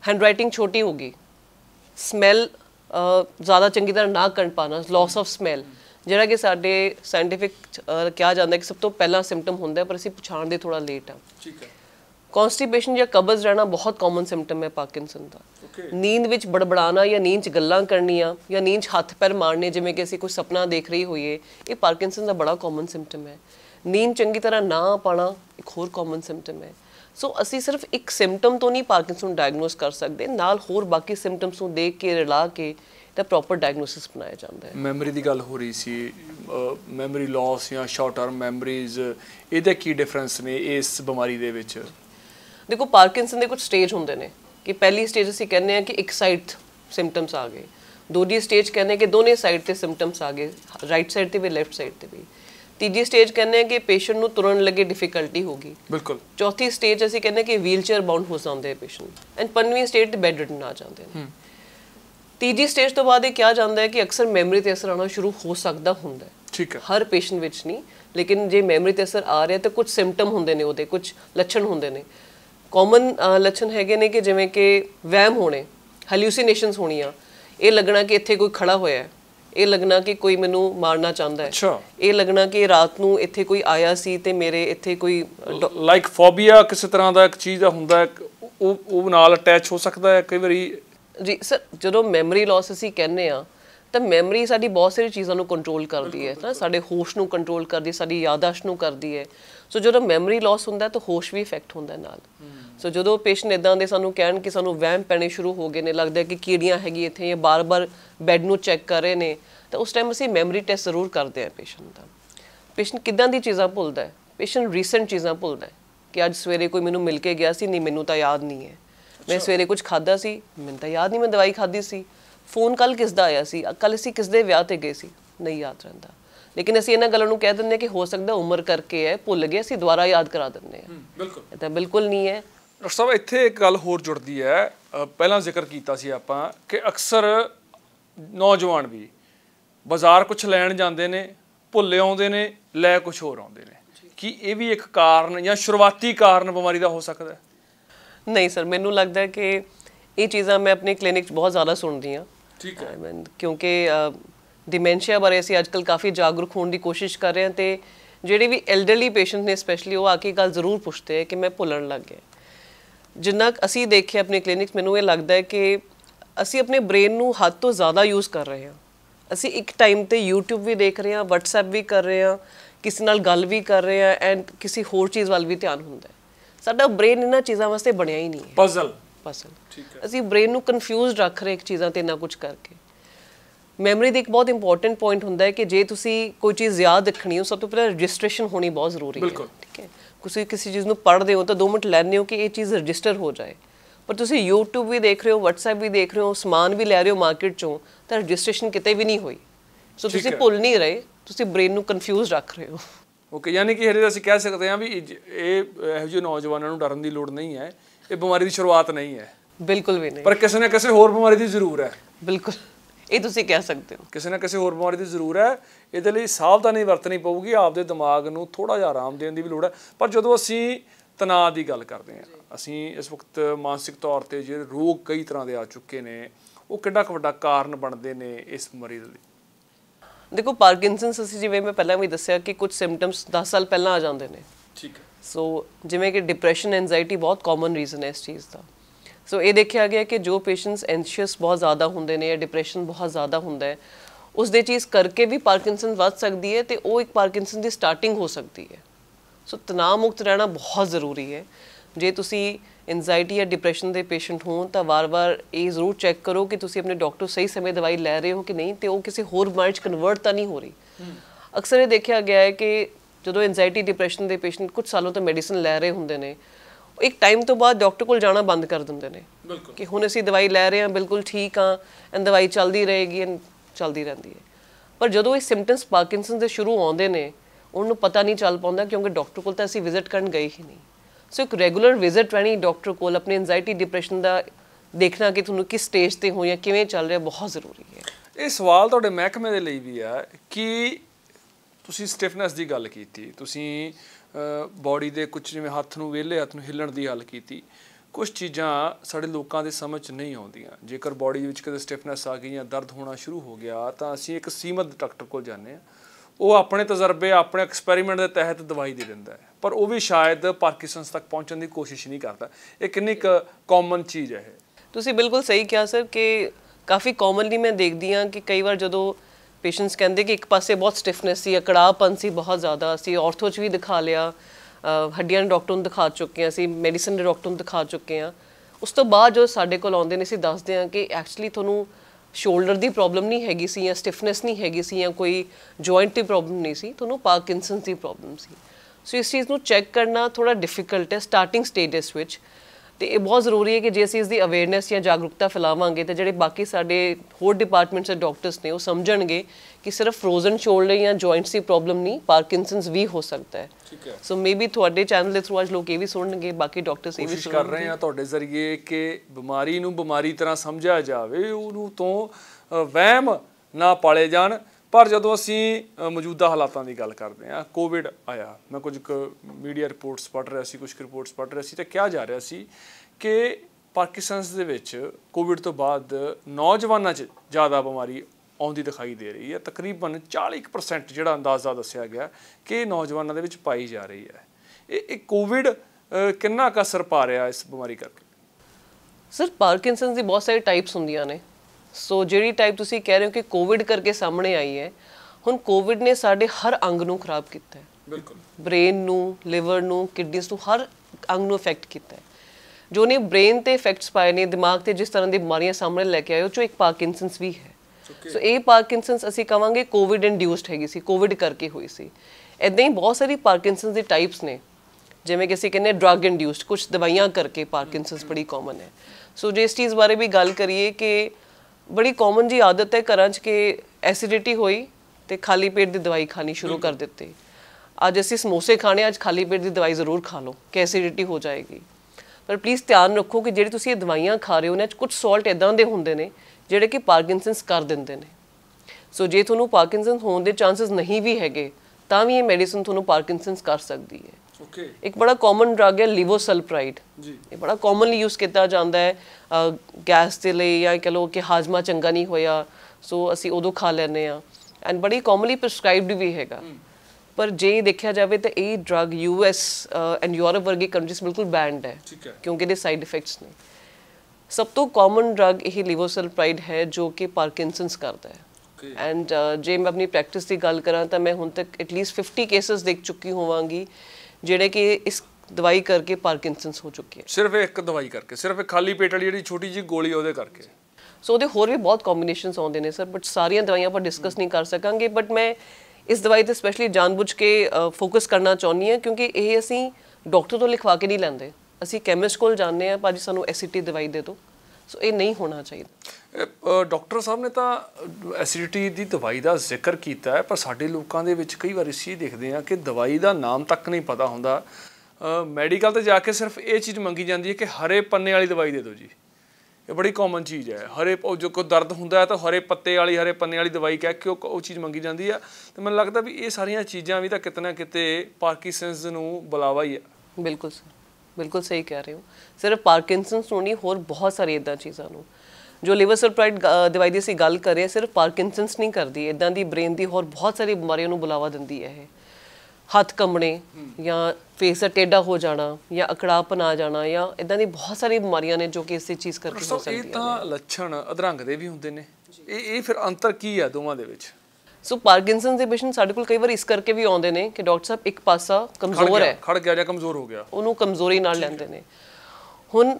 ਹੈਂਡਰਾਈਟਿੰਗ ਛੋਟੀ ਹੋ ਗਈ ਸਮੈਲ ਜ਼ਿਆਦਾ ਚੰਗੀ ਤਰ੍ਹਾਂ ਨਾ ਕਰ ਪਾਣਾ ਲਾਸ ਆਫ ਸਮੈਲ ਜਿਹੜਾ ਕਿ ਸਾਡੇ ਸਾਇੰਟਿਫਿਕ ਕਿਹਾ ਜਾਂਦਾ ਕਿ ਸਭ ਤੋਂ ਪਹਿਲਾ ਸਿੰਪਟਮ ਹੁੰਦਾ ਹੈ ਪਰ ਅਸੀਂ ਪਛਾਣ ਦੇ ਥੋੜਾ ਲੇਟ ਆ ਠੀਕ ਹੈ ਕਨਸਟੀਪੇਸ਼ਨ ਜਾਂ ਕਬਜ਼ ਰਹਿਣਾ ਬਹੁਤ ਕਾਮਨ ਸਿੰਪਟਮ ਹੈ ਪਾਰਕਿੰਸਨ ਦਾ ਨੀਂਦ ਵਿੱਚ ਬੜਬੜਾਣਾ ਜਾਂ ਨੀਂਦ 'ਚ ਗੱਲਾਂ ਕਰਨੀਆਂ ਜਾਂ ਨੀਂਦ 'ਚ ਹੱਥ ਪੈਰ ਮਾਰਨੇ ਜਿਵੇਂ ਕਿ ਅਸੀਂ ਕੋਈ ਸੁਪਨਾ ਦੇਖ ਰਹੀ ਹੋਈਏ ਇਹ ਪਾਰਕਿੰਸਨ ਦਾ ਬੜਾ ਕਾਮਨ ਸਿੰਪਟਮ ਹੈ ਨੀਂਦ ਚੰਗੀ ਤਰ੍ਹਾਂ ਨਾ ਪਾਣਾ ਇੱਕ ਹੋਰ ਕਾਮਨ ਸਿੰਪਟਮ ਹੈ ਸੋ ਅਸੀਂ ਸਿਰਫ ਇੱਕ ਸਿੰਪਟਮ ਤੋਂ ਨਹੀਂ ਪਾਰਕਿੰਸਨ ਡਾਇਗਨੋਸ ਕਰ ਸਕਦੇ ਨਾਲ ਹੋਰ ਬਾਕੀ ਸਿੰਪਟਮਸ ਨੂੰ ਦੇਖ ਕੇ ਰਲਾ ਕੇ ਤੇ ਪ੍ਰੋਪਰ ਡਾਇਗਨੋਸਿਸ ਬਣਾਇਆ ਜਾਂਦਾ ਹੈ ਮੈਮਰੀ ਦੀ ਗੱਲ ਹੋ ਰਹੀ ਸੀ ਮੈਮਰੀ ਲਾਸ ਜਾਂ ਸ਼ਾਰਟ ਟਰਮ ਮੈਮਰੀਜ਼ ਇਹਦੇ ਕੀ ਡਿਫਰੈਂਸ ਨੇ ਇਸ ਬਿਮਾਰੀ ਦੇ ਵਿੱਚ ਦੇਖੋ ਪਾਰਕਿੰਸਨ ਦੇ ਕੁਝ ਸਟੇਜ ਹੁੰਦੇ ਨੇ ਕਿ ਪਹਿਲੀ ਸਟੇਜ ਅਸੀਂ ਕਹਿੰਦੇ ਆ ਕਿ ਇੱਕ ਸਾਈਡ ਸਿੰਪਟਮਸ ਆ ਗਏ ਦੂਜੀ ਸਟੇਜ ਕਹਿੰਦੇ ਕਿ ਦੋਨੇ ਸਾਈਡ ਤੇ ਸਿੰਪਟਮਸ ਆ ਗਏ ਰਾਈਟ ਸਾਈਡ ਤੇ ਵੀ ਲੈਫਟ ਸਾਈਡ ਤੇ ਵੀ ਤੀਜੀ ਸਟੇਜ ਕਹਿੰਦੇ ਆ ਕਿ ਪੇਸ਼ੈਂਟ ਨੂੰ ਤੁਰਨ ਲੱਗੇ ਡਿਫਿਕਲਟੀ ਹੋਗੀ ਬਿਲਕੁਲ ਚੌਥੀ ਸਟੇਜ ਅਸੀਂ ਕਹਿੰਦੇ ਕਿ ਵੀਲਚੇਅਰ ਬਾਉਂਡ ਹੋ ਜਾਂਦੇ ਆ ਪੇਸ਼ੈਂਟ ਐਂਡ ਪੰਜਵੀਂ ਸਟੇਜ ਤੇ ਬੈੱਡ ਰਿਡਨ ਆ ਜਾਂਦੇ ਨੇ ਤੀਜੀ ਸਟੇਜ ਤੋਂ ਬਾਅਦ ਇਹ ਕਿਹਾ ਜਾਂਦਾ ਹੈ ਕਿ ਅਕਸਰ ਮੈਮਰੀ ਤੇ ਅਸਰ ਆਉਣਾ ਸ਼ੁਰੂ ਹੋ ਸਕਦਾ ਹੁੰਦਾ ਹੈ ਠੀਕ ਹੈ ਹਰ ਪੇਸ਼ੈਂਟ ਵਿੱਚ ਨਹੀਂ ਲੇਕਿਨ ਜੇ ਮੈਮਰੀ ਤੇ ਅਸਰ ਆ ਰਿਹਾ ਤਾਂ ਕੁਝ ਸਿੰਪਟਮ ਹੁੰਦੇ ਨੇ ਉਹਦੇ ਕੁਝ ਲੱਛਣ ਹੁੰਦੇ ਨੇ ਕਾਮਨ ਲੱਛਣ ਹੈਗੇ ਨੇ ਕਿ ਜਿਵੇਂ ਕਿ ਵਹਿਮ ਹੋਣੇ ਹਲੂਸੀਨੇਸ਼ਨਸ ਹੋਣੀਆਂ ਇਹ ਲੱਗਣਾ ਕਿ ਇੱਥੇ ਕੋਈ ਖੜਾ ਹੋਇਆ ਹੈ ਇਹ ਲੱਗਣਾ ਕਿ ਕੋਈ ਮੈਨੂੰ ਮਾਰਨਾ ਚਾਹੁੰਦਾ ਹੈ ਇਹ ਲੱਗਣਾ ਕਿ ਰਾਤ ਨੂੰ ਇੱਥੇ ਕੋਈ ਆਇਆ ਸੀ ਤੇ ਮੇਰੇ ਇੱਥੇ ਕੋਈ ਲਾਈਕ ਫੋਬੀਆ ਕਿਸੇ ਤਰ੍ਹਾਂ ਦਾ ਇੱਕ ਚੀਜ਼ ਦਾ ਹੁੰਦਾ ਹੈ ਉਹ ਉਹ ਨਾਲ ਅਟੈਚ ਹੋ ਸਕਦਾ ਹੈ ਕਈ ਵਾਰੀ ਜੀ ਸਰ ਜਦੋਂ ਮੈਮਰੀ ਲਾਸ ਅਸੀਂ ਕਹਿੰਦੇ ਆ ਤਾਂ ਮੈਮਰੀ ਸਾਡੀ ਬਹੁਤ ਸਾਰੀ ਚੀਜ਼ਾਂ ਨੂੰ ਕੰਟਰੋਲ ਕਰਦੀ ਹੈ ਨਾ ਸਾਡੇ ਹੋਸ਼ ਨੂੰ ਕੰਟਰੋਲ ਕਰਦੀ ਹੈ ਸਾਡੀ ਯਾਦਾਸ਼ਤ ਨੂੰ ਕਰਦੀ ਹੈ ਸੋ ਜਦੋਂ ਮੈਮਰੀ ਲਾਸ ਹੁੰਦਾ ਤਾਂ ਹੋਸ਼ ਵੀ ਇਫੈਕਟ ਹੁੰਦਾ ਨਾਲ ਸੋ ਜਦੋਂ ਪੇਸ਼ੈਂਟ ਇਦਾਂ ਦੇ ਸਾਨੂੰ ਕਹਿਣ ਕਿ ਸਾਨੂੰ ਵਹਿਮ ਪੈਣੇ ਸ਼ੁਰੂ ਹੋ ਗਏ ਨੇ ਲੱਗਦਾ ਕਿ ਕੀੜੀਆਂ ਹੈਗੀ ਇੱਥੇ ਇਹ ਬਾਰ-ਬਾਰ ਬੈੱਡ ਨੂੰ ਚੈੱਕ ਕਰ ਰਹੇ ਨੇ ਤਾਂ ਉਸ ਟਾਈਮ ਅਸੀਂ ਮੈਮਰੀ ਟੈਸਟ ਜ਼ਰੂਰ ਕਰਦੇ ਹਾਂ ਪੇਸ਼ੈਂਟ ਦਾ ਪੇਸ਼ੈਂਟ ਕਿਦਾਂ ਦੀ ਚੀਜ਼ਾਂ ਭੁੱਲਦਾ ਹੈ ਪੇਸ਼ੈਂਟ ਰੀਸੈਂਟ ਚੀਜ਼ਾਂ ਭੁੱਲਦਾ ਹੈ ਕਿ ਅੱਜ ਸਵੇਰੇ ਕੋਈ ਮੈਨੂੰ ਮਿਲ ਕੇ ਗਿਆ ਸੀ ਨਹੀਂ ਮੈਨੂੰ ਤਾਂ ਯਾਦ ਨਹੀਂ ਹੈ ਮੈਂ ਸਵੇਰੇ ਕੁਝ ਖਾਦਾ ਸੀ ਮੈਨੂੰ ਤਾਂ ਯਾਦ ਨਹੀਂ ਮੈਂ ਦਵਾਈ ਖਾਦੀ ਸੀ ਫੋਨ ਕੱਲ ਕਿਸ ਦਾ ਆਇਆ ਸੀ ਕੱਲ ਅਸੀਂ ਕਿਸ ਦੇ ਵਿਆਹ ਤੇ ਗਏ ਸੀ ਨਹੀਂ ਯਾਦ ਰਹਿੰਦਾ ਲੇਕਿਨ ਅਸੀਂ ਇਹਨਾਂ ਗੱਲਾਂ ਨੂੰ ਕਹਿ ਦਿੰਦੇ ਕਿ ਹੋ ਸਕਦਾ ਉਮਰ ਕਰਕੇ ਹੈ ਭੁੱਲ ਗਏ ਅਸੀਂ ਦੁਬਾਰਾ ਯਾਦ ਕਰਾ ਦਿੰਦੇ ਹਾਂ ਬਿਲਕੁਲ ਇਹ ਤਾਂ ਬਿਲਕੁਲ ਨਹੀਂ ਹੈ ਡਾਕਟਰ ਸਾਹਿਬ ਇੱਥੇ ਇੱਕ ਗੱਲ ਹੋਰ ਜੁੜਦੀ ਹੈ ਪਹਿਲਾਂ ਜ਼ਿਕਰ ਕੀਤਾ ਸੀ ਆਪਾਂ ਕਿ ਅਕਸਰ ਨੌਜਵਾਨ ਵੀ ਬਾਜ਼ਾਰ ਕੁਝ ਲੈਣ ਜਾਂਦੇ ਨੇ ਭੁੱਲੇ ਆਉਂਦੇ ਨੇ ਲੈ ਕੁਝ ਹੋਰ ਆਉਂਦੇ ਨੇ ਕੀ ਇਹ ਵੀ ਇੱਕ ਕਾਰਨ ਜਾਂ ਸ਼ੁਰੂਆਤੀ ਕਾਰਨ ਬਿਮਾਰੀ ਦਾ ਹੋ ਸਕਦਾ ਹੈ ਨਹੀਂ ਸਰ ਮੈਨੂੰ ਲੱਗਦਾ ਕਿ ਇਹ ਚੀਜ਼ਾਂ ਮੈਂ ਆਪਣੇ ਕਲੀਨਿਕ 'ਚ ਬਹੁਤ ਜ਼ਿਆਦਾ ਸੁਣਦੀ ਹਾਂ ਠੀਕ ਹੈ ਕਿਉਂਕਿ ਡਿਮੈਂਸ਼ੀਆ ਬਾਰੇ ਅਸੀਂ ਅੱਜਕੱਲ ਕਾਫੀ ਜਾਗਰੂਕ ਹੋਣ ਦੀ ਕੋਸ਼ਿਸ਼ ਕਰ ਰਹੇ ਹਾਂ ਤੇ ਜਿਹੜੇ ਵੀ ਐਲਡਰਲੀ ਪੇਸ਼ੈਂਟ ਨੇ ਸਪੈਸ਼ਲੀ ਉਹ ਆ ਕੇ ਗੱਲ ਜ਼ਰੂਰ ਪੁੱਛਦੇ ਹੈ ਕਿ ਮੈਂ ਭੁੱਲਣ ਲੱਗ ਗਿਆ ਜਿੰਨਾ ਅਸੀਂ ਦੇਖਿਆ ਆਪਣੇ ਕਲੀਨਿਕ ਮੈਨੂੰ ਇਹ ਲੱਗਦਾ ਹੈ ਕਿ ਅਸੀਂ ਆਪਣੇ ਬ੍ਰੇਨ ਨੂੰ ਹੱਦ ਤੋਂ ਜ਼ਿਆਦਾ ਯੂਜ਼ ਕਰ ਰਹੇ ਹਾਂ ਅਸੀਂ ਇੱਕ ਟਾਈਮ ਤੇ YouTube ਵੀ ਦੇਖ ਰਹੇ ਹਾਂ WhatsApp ਵੀ ਕਰ ਰਹੇ ਹਾਂ ਕਿਸੇ ਨਾਲ ਗੱਲ ਵੀ ਕਰ ਰਹੇ ਹਾਂ ਐਂਡ ਕਿਸੇ ਹੋਰ ਚੀਜ਼ ਵੱਲ ਵੀ ਧਿਆਨ ਹੁੰਦਾ ਹੈ ਸਾਡਾ ਬ੍ਰੇਨ ਇਹਨਾਂ ਚੀਜ਼ਾਂ ਵਾਸਤੇ ਬਣਿਆ ਹੀ ਨਹੀਂ ਹੈ ਪਜ਼ਲ ਪਜ਼ਲ ਠੀਕ ਹੈ ਅਸੀਂ ਬ੍ਰੇਨ ਨੂੰ ਕਨਫਿਊਜ਼ਡ ਰੱਖ ਰਹੇ ਇੱਕ ਚੀਜ਼ਾਂ ਤੇ ਨਾ ਕੁਝ ਕਰਕੇ ਮੈਮਰੀ ਦੇ ਇੱਕ ਬਹੁਤ ਇੰਪੋਰਟੈਂਟ ਪੁਆਇੰਟ ਹੁੰਦਾ ਹੈ ਕਿ ਜੇ ਤੁਸੀਂ ਕੋਈ ਚੀਜ਼ ਯਾਦ ਰੱਖਣੀ ਹੋ ਸਭ ਤੋਂ ਪਹਿਲਾਂ ਰਜਿਸਟ੍ਰੇਸ਼ਨ ਹੋਣੀ ਬਹੁਤ ਜ਼ਰੂਰੀ ਹੈ ਠੀਕ ਹੈ ਤੁਸੀਂ ਕਿਸੇ ਚੀਜ਼ ਨੂੰ ਪੜ੍ਹਦੇ ਹੋ ਤਾਂ 2 ਮਿੰਟ ਲੈਣੇ ਹੋ ਕਿ ਇਹ ਚੀਜ਼ ਰਜਿਸਟਰ ਹੋ ਜਾਏ ਪਰ ਤੁਸੀਂ YouTube ਵੀ ਦੇਖ ਰਹੇ ਹੋ WhatsApp ਵੀ ਦੇਖ ਰਹੇ ਹੋ ਸਮਾਨ ਵੀ ਲੈ ਰਹੇ ਹੋ ਮਾਰਕੀਟ ਚੋਂ ਤਾਂ ਰਜਿਸਟ੍ਰੇਸ਼ਨ ਕਿਤੇ ਵੀ ਨਹੀਂ ਹੋਈ ਸੋ ਤੁਸੀਂ ਭੁੱਲ ਨਹੀਂ ਰਹੇ ਤੁਸੀਂ ਬ੍ਰੇਨ ਨੂੰ ਕਨਫਿਊਜ਼ ਰੱਖ ਰਹੇ ਹੋ ਓਕੇ ਯਾਨੀ ਕਿ ਹਲੇ ਅਸੀਂ ਕਹਿ ਸਕਦੇ ਹਾਂ ਵੀ ਇਹ ਇਹੋ ਜਿਹੇ ਨੌਜਵਾਨਾਂ ਨੂੰ ਡਰਨ ਦੀ ਲੋੜ ਨਹੀਂ ਹੈ ਇਹ ਬਿਮਾਰੀ ਦੀ ਸ਼ੁਰੂਆਤ ਨਹੀਂ ਹੈ ਬਿਲਕੁਲ ਵੀ ਨਹੀਂ ਪਰ ਕਿਸੇ ਨਾ ਕਿਸੇ ਹੋਰ ਬਿਮਾਰੀ ਦੀ ਜ਼ਰੂਰ ਹੈ ਬਿਲਕੁਲ ਇਹ ਤੁਸੀਂ ਕਹਿ ਸਕਦੇ ਹੋ ਕਿਸੇ ਨਾ ਕਿਸੇ ਹੋਰ ਬਿਮਾਰੀ ਦੀ ਜ਼ਰੂਰ ਹੈ ਇਹਦੇ ਲਈ ਸਾਵਧਾਨੀ ਵਰਤਣੀ ਪਊਗੀ ਆਪਦੇ ਦਿਮਾਗ ਨੂੰ ਥੋੜਾ ਜਿਹਾ ਆਰਾਮ ਦੇਣ ਦੀ ਵੀ ਲੋੜ ਹੈ ਪਰ ਜਦੋਂ ਅਸੀਂ ਤਣਾਅ ਦੀ ਗੱਲ ਕਰਦੇ ਹਾਂ ਅਸੀਂ ਇਸ ਵਕਤ ਮਾਨਸਿਕ ਤੌਰ ਤੇ ਜਿਹੜੇ ਰੋਗ ਕਈ ਤਰ੍ਹਾਂ ਦੇ ਆ ਚੁੱਕੇ ਨੇ ਉਹ ਕਿੰਨਾ ਕੁ ਵੱਡਾ ਕਾਰਨ ਬਣਦੇ ਨੇ ਇਸ ਮਰੀਜ਼ ਲਈ ਦੇਖੋ ਪਾਰਕਿੰਸਨਸ ਅਸੀਂ ਜਿਵੇਂ ਮੈਂ ਪਹਿਲਾਂ ਵੀ ਦੱਸਿਆ ਕਿ ਕੁਝ ਸਿੰਪਟਮਸ 10 ਸਾਲ ਪਹਿਲਾਂ ਆ ਜਾਂਦੇ ਨੇ ਠੀਕ ਹੈ ਸੋ ਜਿਵੇਂ ਕਿ ਡਿਪਰੈਸ਼ਨ ਐਂਜ਼ਾਇਟੀ ਬਹੁਤ ਕਾਮਨ ਰੀਜ਼ਨ ਹੈ ਇਸ ਚੀਜ਼ ਦਾ ਸੋ ਇਹ ਦੇਖਿਆ ਗਿਆ ਕਿ ਜੋ ਪੇਸ਼ੈਂਟਸ ਐਂਸ਼ੀਅਸ ਬਹੁਤ ਜ਼ਿਆਦਾ ਹੁੰਦੇ ਨੇ ਜਾਂ ਡਿਪਰੈਸ਼ਨ ਬਹੁਤ ਜ਼ਿਆਦਾ ਹੁੰਦਾ ਹੈ ਉਸ ਦੇ ਚੀਜ਼ ਕਰਕੇ ਵੀ ਪਾਰਕਿੰਸਨ ਵੱਧ ਸਕਦੀ ਹੈ ਤੇ ਉਹ ਇੱਕ ਪਾਰਕਿੰਸਨ ਦੀ ਸਟਾਰਟਿੰਗ ਹੋ ਸਕਦੀ ਹੈ ਸੋ ਤਣਾਅ ਮੁਕਤ ਰਹਿਣਾ ਬਹੁਤ ਜ਼ਰੂਰੀ ਹੈ ਜੇ ਤੁਸੀਂ ਐਂਜ਼ਾਇਟੀ ਜਾਂ ਡਿਪਰੈਸ਼ਨ ਦੇ ਪੇਸ਼ੈਂਟ ਹੋ ਤਾਂ ਵਾਰ-ਵਾਰ ਇਹ ਜ਼ਰੂਰ ਚੈੱਕ ਕਰੋ ਕਿ ਤੁਸੀਂ ਆਪਣੇ ਡਾਕਟਰ ਸਹੀ ਸਮੇਂ ਦਵਾਈ ਲੈ ਰਹੇ ਹੋ ਕਿ ਨਹੀਂ ਤੇ ਉਹ ਕਿਸੇ ਹੋਰ ਮਰਜ਼ ਕਨਵਰਟ ਤਾਂ ਨਹੀਂ ਹੋ ਰਹੀ ਅਕਸਰ ਇਹ ਦੇਖਿਆ ਗਿਆ ਹੈ ਕਿ ਜਦੋਂ ਐਂਜ਼ਾਇਟੀ ਡਿਪਰੈਸ਼ਨ ਦੇ ਪੇਸ਼ੈਂਟ ਕੁਝ ਸਾਲਾਂ ਤੋਂ ਮੈਡੀਸਿਨ ਲੈ ਰਹੇ ਹੁੰਦੇ ਨੇ ਇੱਕ ਟਾਈਮ ਤੋਂ ਬਾਅਦ ਡਾਕਟਰ ਕੋਲ ਜਾਣਾ ਬੰਦ ਕਰ ਦਿੰਦੇ ਨੇ ਕਿ ਹੁਣ ਅਸੀਂ ਦਵਾਈ ਲੈ ਰਹੇ ਹਾਂ ਬਿਲਕੁਲ ਠੀਕ ਆ ਐਂ ਦਵਾਈ ਚੱਲਦੀ ਰਹੇਗੀ ਐਂ ਚੱਲਦੀ ਰਹਿੰਦੀ ਹੈ ਪਰ ਜਦੋਂ ਇਹ ਸਿੰਪਟਮਸ ਪਾਰਕਿੰਸਨ ਦੇ ਸ਼ੁਰੂ ਆਉਂਦੇ ਨੇ ਉਹਨੂੰ ਪਤਾ ਨਹੀਂ ਚੱਲ ਪਾਉਂਦਾ ਕਿਉਂਕਿ ਡਾਕਟਰ ਕੋਲ ਤਾਂ ਅਸੀਂ ਵਿਜ਼ਿਟ ਕਰਨ ਗਏ ਹੀ ਨਹੀਂ ਸੋ ਇੱਕ ਰੈਗੂਲਰ ਵਿਜ਼ਿਟ ਰਣੀ ਡਾਕਟਰ ਕੋਲ ਆਪਣੇ ਐਂਜ਼ਾਇਟੀ ਡਿਪਰੈਸ਼ਨ ਦਾ ਦੇਖਣਾ ਕਿ ਤੁਹਾਨੂੰ ਕਿਸ ਸਟੇਜ ਤੇ ਹੋ ਜਾਂ ਕਿਵੇਂ ਚੱਲ ਰਿਹਾ ਬਹੁਤ ਜ਼ਰੂਰੀ ਹੈ ਇਹ ਸਵਾਲ ਤੁਹਾਡੇ ਮਹਿਕਮੇ ਦੇ ਲਈ ਵੀ ਆ ਕਿ ਤੁਸੀਂ ਸਟਿਫਨੈਸ ਦੀ ਗੱਲ ਕੀਤੀ ਤੁਸੀਂ ਬਾਡੀ ਦੇ ਕੁਝ ਜਿਵੇਂ ਹੱਥ ਨੂੰ ਵੇਲੇ ਹੱਥ ਨੂੰ ਹਿੱਲਣ ਦੀ ਗੱਲ ਕੀਤੀ ਕੁਝ ਚੀਜ਼ਾਂ ਸਾਡੇ ਲੋਕਾਂ ਦੇ ਸਮਝ ਨਹੀਂ ਆਉਂਦੀਆਂ ਜੇਕਰ ਬਾਡੀ ਵਿੱਚ ਕਦੇ ਸਟਿਫਨੈਸ ਆ ਗਈ ਜਾਂ ਦਰਦ ਹੋਣਾ ਸ਼ੁਰੂ ਹੋ ਗਿਆ ਤਾਂ ਅਸੀਂ ਇੱਕ ਸੀਮਤ ਡਾਕਟਰ ਕੋਲ ਜਾਂਦੇ ਆ ਉਹ ਆਪਣੇ ਤਜਰਬੇ ਆਪਣੇ ਐਕਸਪੈਰੀਮੈਂਟ ਦੇ ਤਹਿਤ ਦਵਾਈ ਦੇ ਦਿੰਦਾ ਹੈ ਪਰ ਉਹ ਵੀ ਸ਼ਾਇਦ ਪਾਰਕਿਸਨਸ ਤੱਕ ਪਹੁੰਚਣ ਦੀ ਕੋਸ਼ਿਸ਼ ਨਹੀਂ ਕਰਦਾ ਇਹ ਕਿੰਨੀ ਕਾਮਨ ਚੀਜ਼ ਹੈ ਤੁਸੀਂ ਬਿਲਕੁਲ ਸਹੀ ਕਿਹਾ ਸਰ ਕਿ ਕਾਫੀ ਕਾਮਨਲੀ ਮੈਂ ਦੇਖਦੀ ਹਾਂ ਕਿ ਕਈ ਵਾਰ ਜਦੋਂ ਪੇਸ਼ੈਂਟਸ ਕਹਿੰਦੇ ਕਿ ਇੱਕ ਪਾਸੇ ਬਹੁਤ ਸਟਿਫਨੈਸ ਸੀ ਅਕੜਾਪਨ ਸੀ ਬਹੁਤ ਜ਼ਿਆਦਾ ਸੀ ਆਰਥੋ 'ਚ ਵੀ ਦਿਖਾ ਲਿਆ ਹੱਡੀਆਂ ਦੇ ਡਾਕਟਰ ਨੂੰ ਦਿਖਾ ਚੁੱਕੇ ਹਾਂ ਅਸੀਂ ਮੈਡੀਸਨ ਦੇ ਡਾਕਟਰ ਨੂੰ ਦਿਖਾ ਚੁੱਕੇ ਹਾਂ ਉਸ ਤੋਂ ਬਾਅਦ ਜੋ ਸਾਡੇ ਕੋਲ ਆਉਂਦੇ ਨੇ ਅਸੀਂ ਦੱਸਦੇ ਹਾਂ ਕਿ ਐਕਚੁਅਲੀ ਤੁਹਾਨੂੰ ਸ਼ੋਲਡਰ ਦੀ ਪ੍ਰੋਬਲਮ ਨਹੀਂ ਹੈਗੀ ਸੀ ਜਾਂ ਸਟਿਫਨੈਸ ਨਹੀਂ ਹੈਗੀ ਸੀ ਜਾਂ ਕੋਈ ਜੁਆਇੰਟ ਦੀ ਪ੍ਰੋਬਲਮ ਨਹੀਂ ਸੀ ਤੁਹਾਨੂੰ ਪਾਰਕਿੰਸਨਸ ਦੀ ਪ੍ਰੋਬਲਮ ਸੀ ਸੋ ਇਸ ਚੀਜ਼ ਨੂੰ ਚੈੱਕ ਕਰਨਾ ਥੋੜਾ ਡਿਫਿਕਲਟ ਹੈ ਸਟਾਰਟਿੰਗ ਸਟੇਜਸ ਵਿੱਚ ਤੇ ਇਹ ਬਹੁਤ ਜ਼ਰੂਰੀ ਹੈ ਕਿ ਜੇ ਅਸੀਂ ਇਸ ਦੀ ਅਵੇਅਰਨੈਸ ਜਾਂ ਜਾਗਰੂਕਤਾ ਫੈਲਾਵਾਂਗੇ ਤੇ ਜਿਹੜੇ ਬਾਕੀ ਸਾਡੇ ਹੋਰ ਡਿਪਾਰਟਮੈਂਟਸ ਦੇ ਡਾਕਟਰਸ ਨੇ ਉਹ ਸਮਝਣਗੇ ਕਿ ਸਿਰਫ ਫਰੋਜ਼ਨ ਸ਼ੋਲਡਰ ਜਾਂ ਜੁਆਇੰਟਸ ਦੀ ਪ੍ਰੋਬਲਮ ਨਹੀਂ ਪਾਰਕਿੰਸਨਸ ਵੀ ਹੋ ਸਕਦਾ ਹੈ ਸੋ ਮੇਬੀ ਤੁਹਾਡੇ ਚੈਨਲ ਦੇ ਥਰੂ ਅੱਜ ਲੋਕ ਇਹ ਵੀ ਸੁਣਨਗੇ ਬਾਕੀ ਡਾਕਟਰਸ ਇਹ ਵੀ ਸੁਣਨਗੇ ਕਰ ਰਹੇ ਆ ਤੁਹਾਡੇ ਜ਼ਰੀਏ ਕਿ ਬਿਮਾਰੀ ਨੂੰ ਬਿਮਾਰੀ ਤਰ੍ਹਾਂ ਸਮਝਿਆ ਜਾਵੇ ਉਹਨੂੰ ਤੋਂ ਵਹਿਮ ਨਾ ਪਾਲੇ ਜਾਣ ਪਰ ਜਦੋਂ ਅਸੀਂ ਮੌਜੂਦਾ ਹਾਲਾਤਾਂ ਦੀ ਗੱਲ ਕਰਦੇ ਆ ਕੋਵਿਡ ਆਇਆ ਮੈਂ ਕੁਝ ਮੀਡੀਆ ਰਿਪੋਰਟਸ ਪੜ੍ਹ ਰਿਹਾ ਸੀ ਕੁਝ ਰਿਪੋਰਟਸ ਪੜ੍ਹ ਰਿਹਾ ਸੀ ਤੇ ਕਿਹਾ ਜਾ ਰਿਹਾ ਸੀ ਕਿ ਪਾਕਿਸਤਾਨਸ ਦੇ ਵਿੱਚ ਕੋਵਿਡ ਤੋਂ ਬਾਅਦ ਨੌਜਵਾਨਾਂ 'ਚ ਜ਼ਿਆਦਾ ਬਿਮਾਰੀ ਆਉਂਦੀ ਦਿਖਾਈ ਦੇ ਰਹੀ ਹੈ ਤਕਰੀਬਨ 40% ਜਿਹੜਾ ਅੰਦਾਜ਼ਾ ਦੱਸਿਆ ਗਿਆ ਕਿ ਨੌਜਵਾਨਾਂ ਦੇ ਵਿੱਚ ਪਾਈ ਜਾ ਰਹੀ ਹੈ ਇਹ ਕੋਵਿਡ ਕਿੰਨਾ ਕਸਰ ਪਾ ਰਿਹਾ ਇਸ ਬਿਮਾਰੀ ਕਰਕੇ ਸਰ ਪਾਰਕਿੰਸਨਸ ਦੀ ਬਹੁਤ ਸਾਰੇ ਟਾਈਪਸ ਹੁੰਦੀਆਂ ਨੇ ਸੋ ਜਿਹੜੀ ਟਾਈਪ ਤੁਸੀਂ ਕਹਿ ਰਹੇ ਹੋ ਕਿ ਕੋਵਿਡ ਕਰਕੇ ਸਾਹਮਣੇ ਆਈ ਹੈ ਹੁਣ ਕੋਵਿਡ ਨੇ ਸਾਡੇ ਹਰ ਅੰਗ ਨੂੰ ਖਰਾਬ ਕੀਤਾ ਹੈ ਬਿਲਕੁਲ ਬ੍ਰੇਨ ਨੂੰ ਲਿਵਰ ਨੂੰ ਕਿਡਨੀਸ ਨੂੰ ਹਰ ਅੰਗ ਨੂੰ ਇਫੈਕਟ ਕੀਤਾ ਹੈ ਜੋ ਨੇ ਬ੍ਰੇਨ ਤੇ ਇਫੈਕਟਸ ਪਾਏ ਨੇ ਦਿਮਾਗ ਤੇ ਜਿਸ ਤਰ੍ਹਾਂ ਦੀ ਬਿਮਾਰੀਆਂ ਸਾਹਮਣੇ ਲੈ ਕੇ ਆਏ ਉਹ ਚੋ ਇੱਕ ਪਾਰਕਿੰਸਨਸ ਵੀ ਹੈ ਸੋ ਇਹ ਪਾਰਕਿੰਸਨਸ ਅਸੀਂ ਕਵਾਂਗੇ ਕੋਵਿਡ ਇੰਡਿਊਸਡ ਹੈਗੀ ਸੀ ਕੋਵਿਡ ਕਰਕੇ ਹੋਈ ਸੀ ਇਦਾਂ ਹੀ ਬਹੁਤ ਸਾਰੀ ਪਾਰਕਿੰਸਨਸ ਦੇ ਟਾਈਪਸ ਨੇ ਜਿਵੇਂ ਕਿ ਅਸੀਂ ਕਹਿੰਦੇ ਡਰੱਗ ਇੰਡਿਊਸਡ ਕੁਝ ਦਵਾਈਆਂ ਕਰਕੇ ਪਾਰਕਿੰਸਨਸ ਬੜੀ ਕਾਮਨ ਹੈ ਸੋ ਜੇ ਇਸ ਚੀਜ਼ ਬਾਰੇ ਵੀ ਗੱਲ ਕਰੀਏ ਕਿ ਬੜੀ ਕਾਮਨ ਜੀ ਆਦਤ ਹੈ ਘਰਾਂ 'ਚ ਕਿ ਐਸਿਡਿਟੀ ਹੋਈ ਤੇ ਖਾਲੀ ਪੇਟ ਦੀ ਦਵਾਈ ਖਾਣੀ ਸ਼ੁਰੂ ਕਰ ਦਿੱਤੀ ਅੱਜ ਅਸੀਂ ਸਮੋਸੇ ਖਾਣੇ ਅੱਜ ਖਾਲੀ ਪੇਟ ਦੀ ਦਵਾਈ ਜ਼ਰੂਰ ਖਾ ਲਓ ਕਿ ਐਸਿਡਿਟੀ ਹੋ ਜਾਏਗੀ ਪਰ ਪਲੀਜ਼ ਧਿਆਨ ਰੱਖੋ ਕਿ ਜਿਹੜੀ ਤੁਸੀਂ ਇਹ ਦਵਾਈਆਂ ਖਾ ਰਹੇ ਹੋ ਨਾ ਕੁਝ ਸਾਲਟ ਇਦਾਂ ਦੇ ਹੁੰਦੇ ਨੇ ਜਿਹੜੇ ਕਿ ਪਾਰਕਿੰਸਨਸ ਕਰ ਦਿੰਦੇ ਨੇ ਸੋ ਜੇ ਤੁਹਾਨੂੰ ਪਾਰਕਿੰਸਨਸ ਹੋਣ ਦੇ ਚਾਂਸਸ ਨਹੀਂ ਵੀ ਹੈਗੇ ਤਾਂ ਵੀ ਇਹ ਮੈਡੀਸਿਨ ਤੁਹਾਨੂੰ ਪਾਰਕਿੰਸਨਸ ਕਰ ਸਕਦੀ ਹੈ ਓਕੇ ਇੱਕ ਬੜਾ ਕਾਮਨ ਡਰਗ ਹੈ ਲਿਵੋਸਲਪਰਾਈਡ ਜੀ ਇਹ ਬੜਾ ਕਾਮਨਲੀ ਯੂਜ਼ ਕੀਤਾ ਜਾਂਦਾ ਹੈ ਗੈਸ ਦੇ ਲਈ ਜਾਂ ਕਹ ਲੋ ਕਿ ਹਾਜ਼ਮਾ ਚੰਗਾ ਨਹੀਂ ਹੋਇਆ ਸੋ ਅਸੀਂ ਉਦੋਂ ਖਾ ਲੈਨੇ ਆ ਐਂਡ ਬੜੀ ਕਾਮਨਲੀ ਪ੍ਰਿਸਕ੍ਰਾਈਬਡ ਵੀ ਹੈਗਾ ਪਰ ਜੇ ਦੇਖਿਆ ਜਾਵੇ ਤਾਂ ਇਹ ਡਰਗ ਯੂਐਸ ਐਂਡ ਯੂਰਪ ਵਰਗੀ ਕੰਟਰੀਜ਼ ਬਿਲਕੁਲ ਬੈਂਡ ਹੈ ਕਿਉਂਕਿ ਇਹਦੇ ਸਾਈਡ ਇਫੈਕਟਸ ਨੇ ਸਭ ਤੋਂ ਕਾਮਨ ਡਰਗ ਇਹ ਲਿਵੋਸਲਪਰਾਈਡ ਹੈ ਜੋ ਕਿ ਪਾਰਕਿੰਸਨਸ ਕਰਦਾ ਹੈ ਐਂਡ ਜੇ ਮੈਂ ਆਪਣੀ ਪ੍ਰੈਕਟਿਸ ਦੀ ਗੱਲ ਕਰਾਂ ਤਾਂ ਮੈਂ ਹੁਣ ਤੱਕ ਐਟਲੀਸਟ 50 ਕੇਸਸ ਦੇਖ ਚੁੱਕੀ ਹੋਵਾਂਗੀ ਜਿਹੜੇ ਕਿ ਇਸ ਦਵਾਈ ਕਰਕੇ ਪਾਰਕਿੰਸਨਸ ਹੋ ਚੁੱਕੀ ਹੈ ਸਿਰਫ ਇੱਕ ਦਵਾਈ ਕਰਕੇ ਸਿਰਫ ਇੱਕ ਖਾਲੀ ਪੇਟ ਵਾਲੀ ਜਿਹੜੀ ਛੋਟੀ ਜੀ ਗੋਲੀ ਉਹਦੇ ਕਰਕੇ ਸੋ ਉਹਦੇ ਹੋਰ ਵੀ ਬਹੁਤ ਕੰਬੀਨੇਸ਼ਨਸ ਆਉਂਦੇ ਨੇ ਸਰ ਬਟ ਸਾਰੀਆਂ ਦਵਾਈਆਂ ਆਪਾਂ ਡਿਸਕਸ ਨਹੀਂ ਕਰ ਸਕਾਂਗੇ ਬਟ ਮੈਂ ਇਸ ਦਵਾਈ ਤੇ ਸਪੈਸ਼ਲੀ ਜਾਣਬੁੱਝ ਕੇ ਫੋਕਸ ਕਰਨਾ ਚਾਹੁੰਦੀ ਹਾਂ ਕਿਉਂਕਿ ਇਹ ਅਸੀਂ ਡਾਕਟਰ ਤੋਂ ਲਿਖਵਾ ਕੇ ਨਹੀਂ ਲੈਂਦੇ ਅਸੀਂ ਕੈਮਿਸਟ ਕੋਲ ਜਾਂਦੇ ਆ ਭਾਜੀ ਸਾਨੂੰ ਐਸਿਟੀ ਦਵਾਈ ਦੇ ਦਿਓ ਸੋ ਇਹ ਨਹੀਂ ਹੋਣਾ ਚਾਹੀਦਾ ਡਾਕਟਰ ਸਾਹਿਬ ਨੇ ਤਾਂ ਐਸਿਡਿਟੀ ਦੀ ਦਵਾਈ ਦਾ ਜ਼ਿਕਰ ਕੀਤਾ ਹੈ ਪਰ ਸਾਡੇ ਲੋਕਾਂ ਦੇ ਵਿੱਚ ਕਈ ਵਾਰ ਇਸੇ ਦੇਖਦੇ ਆ ਕਿ ਦਵਾਈ ਦਾ ਨਾਮ ਤੱਕ ਨਹੀਂ ਪਤਾ ਹੁੰਦਾ ਮੈਡੀਕਲ ਤੇ ਜਾ ਕੇ ਸਿਰਫ ਇਹ ਚੀਜ਼ ਮੰਗੀ ਜਾਂਦੀ ਹੈ ਕਿ ਹਰੇ ਪੰਨੇ ਵਾਲੀ ਦਵਾਈ ਦੇ ਦਿਓ ਜੀ ਇਹ ਬੜੀ ਕਾਮਨ ਚੀਜ਼ ਹੈ ਹਰੇ ਉਹ ਜੋ ਕੋ ਦਰਦ ਹੁੰਦਾ ਹੈ ਤਾਂ ਹਰੇ ਪੱਤੇ ਵਾਲੀ ਹਰੇ ਪੰਨੇ ਵਾਲੀ ਦਵਾਈ ਕਹਿ ਕੇ ਉਹ ਚੀਜ਼ ਮੰਗੀ ਜਾਂਦੀ ਆ ਤੇ ਮੈਨੂੰ ਲੱਗਦਾ ਵੀ ਇਹ ਸਾਰੀਆਂ ਚੀਜ਼ਾਂ ਵੀ ਤਾਂ ਕਿਤਨਾ ਕਿਤੇ ਪਾਰਕਿਸਨਸ ਨੂੰ ਬੁਲਾਵਾ ਹੀ ਆ ਬਿਲਕੁਲ ਸਰ ਬਿਲਕੁਲ ਸਹੀ ਕਹਿ ਰਹੇ ਹੋ ਸਿਰਫ ਪਾਰਕਿੰਸਨਸ ਨੂੰ ਨਹੀਂ ਹੋਰ ਬਹੁਤ ਸਾਰੀ ਇਦਾਂ ਚੀਜ਼ਾਂ ਨੂੰ ਜੋ ਲਿਵਰ ਸਰਪ੍ਰਾਈਡ ਦਵਾਈ ਦੀ ਅਸੀਂ ਗੱਲ ਕਰ ਰਹੇ ਸਿਰਫ ਪਾਰਕਿੰਸਨਸ ਨਹੀਂ ਕਰਦੀ ਇਦਾਂ ਦੀ ਬ੍ਰੇਨ ਦੀ ਹੋਰ ਬਹੁਤ ਸਾਰੀ ਬਿਮਾਰੀਆਂ ਨੂੰ ਬੁਲਾਵਾ ਦਿੰਦੀ ਹੈ ਇਹ ਹੱਥ ਕੰਬਣੇ ਜਾਂ ਫੇਸ ਟੇਡਾ ਹੋ ਜਾਣਾ ਜਾਂ ਅਕੜਾਪਨ ਆ ਜਾਣਾ ਜਾਂ ਇਦਾਂ ਦੀ ਬਹੁਤ ਸਾਰੀ ਬਿਮਾਰੀਆਂ ਨੇ ਜੋ ਕਿ ਇਸੇ ਚੀਜ਼ ਕਰਕੇ ਹੋ ਸਕਦੀਆਂ ਨੇ ਇਹ ਤਾਂ ਲੱਛਣ ਅਧਰੰਗ ਦੇ ਵੀ ਹੁੰਦੇ ਨੇ ਇਹ ਇਹ ਫਿਰ ਅੰਤਰ ਕੀ ਆ ਦੋਵਾਂ ਦੇ ਵਿੱਚ ਸੋ ਪਾਰਕਿੰਸਨ ਦੇ ਪੇਸ਼ੈਂਟ ਸਾਡੇ ਕੋਲ ਕਈ ਵਾਰ ਇਸ ਕਰਕੇ ਵੀ ਆਉਂਦੇ ਨੇ ਕਿ ਡਾਕਟਰ ਸਾਹਿਬ ਇੱਕ ਪਾਸਾ ਕਮਜ਼ੋਰ ਹੈ ਖੜ ਗਿਆ ਜਾਂ ਕਮਜ਼ੋਰ ਹੋ ਗਿਆ ਉਹਨੂੰ ਕਮਜ਼ੋਰੀ ਨਾਲ ਲੈਂਦੇ ਨੇ ਹੁਣ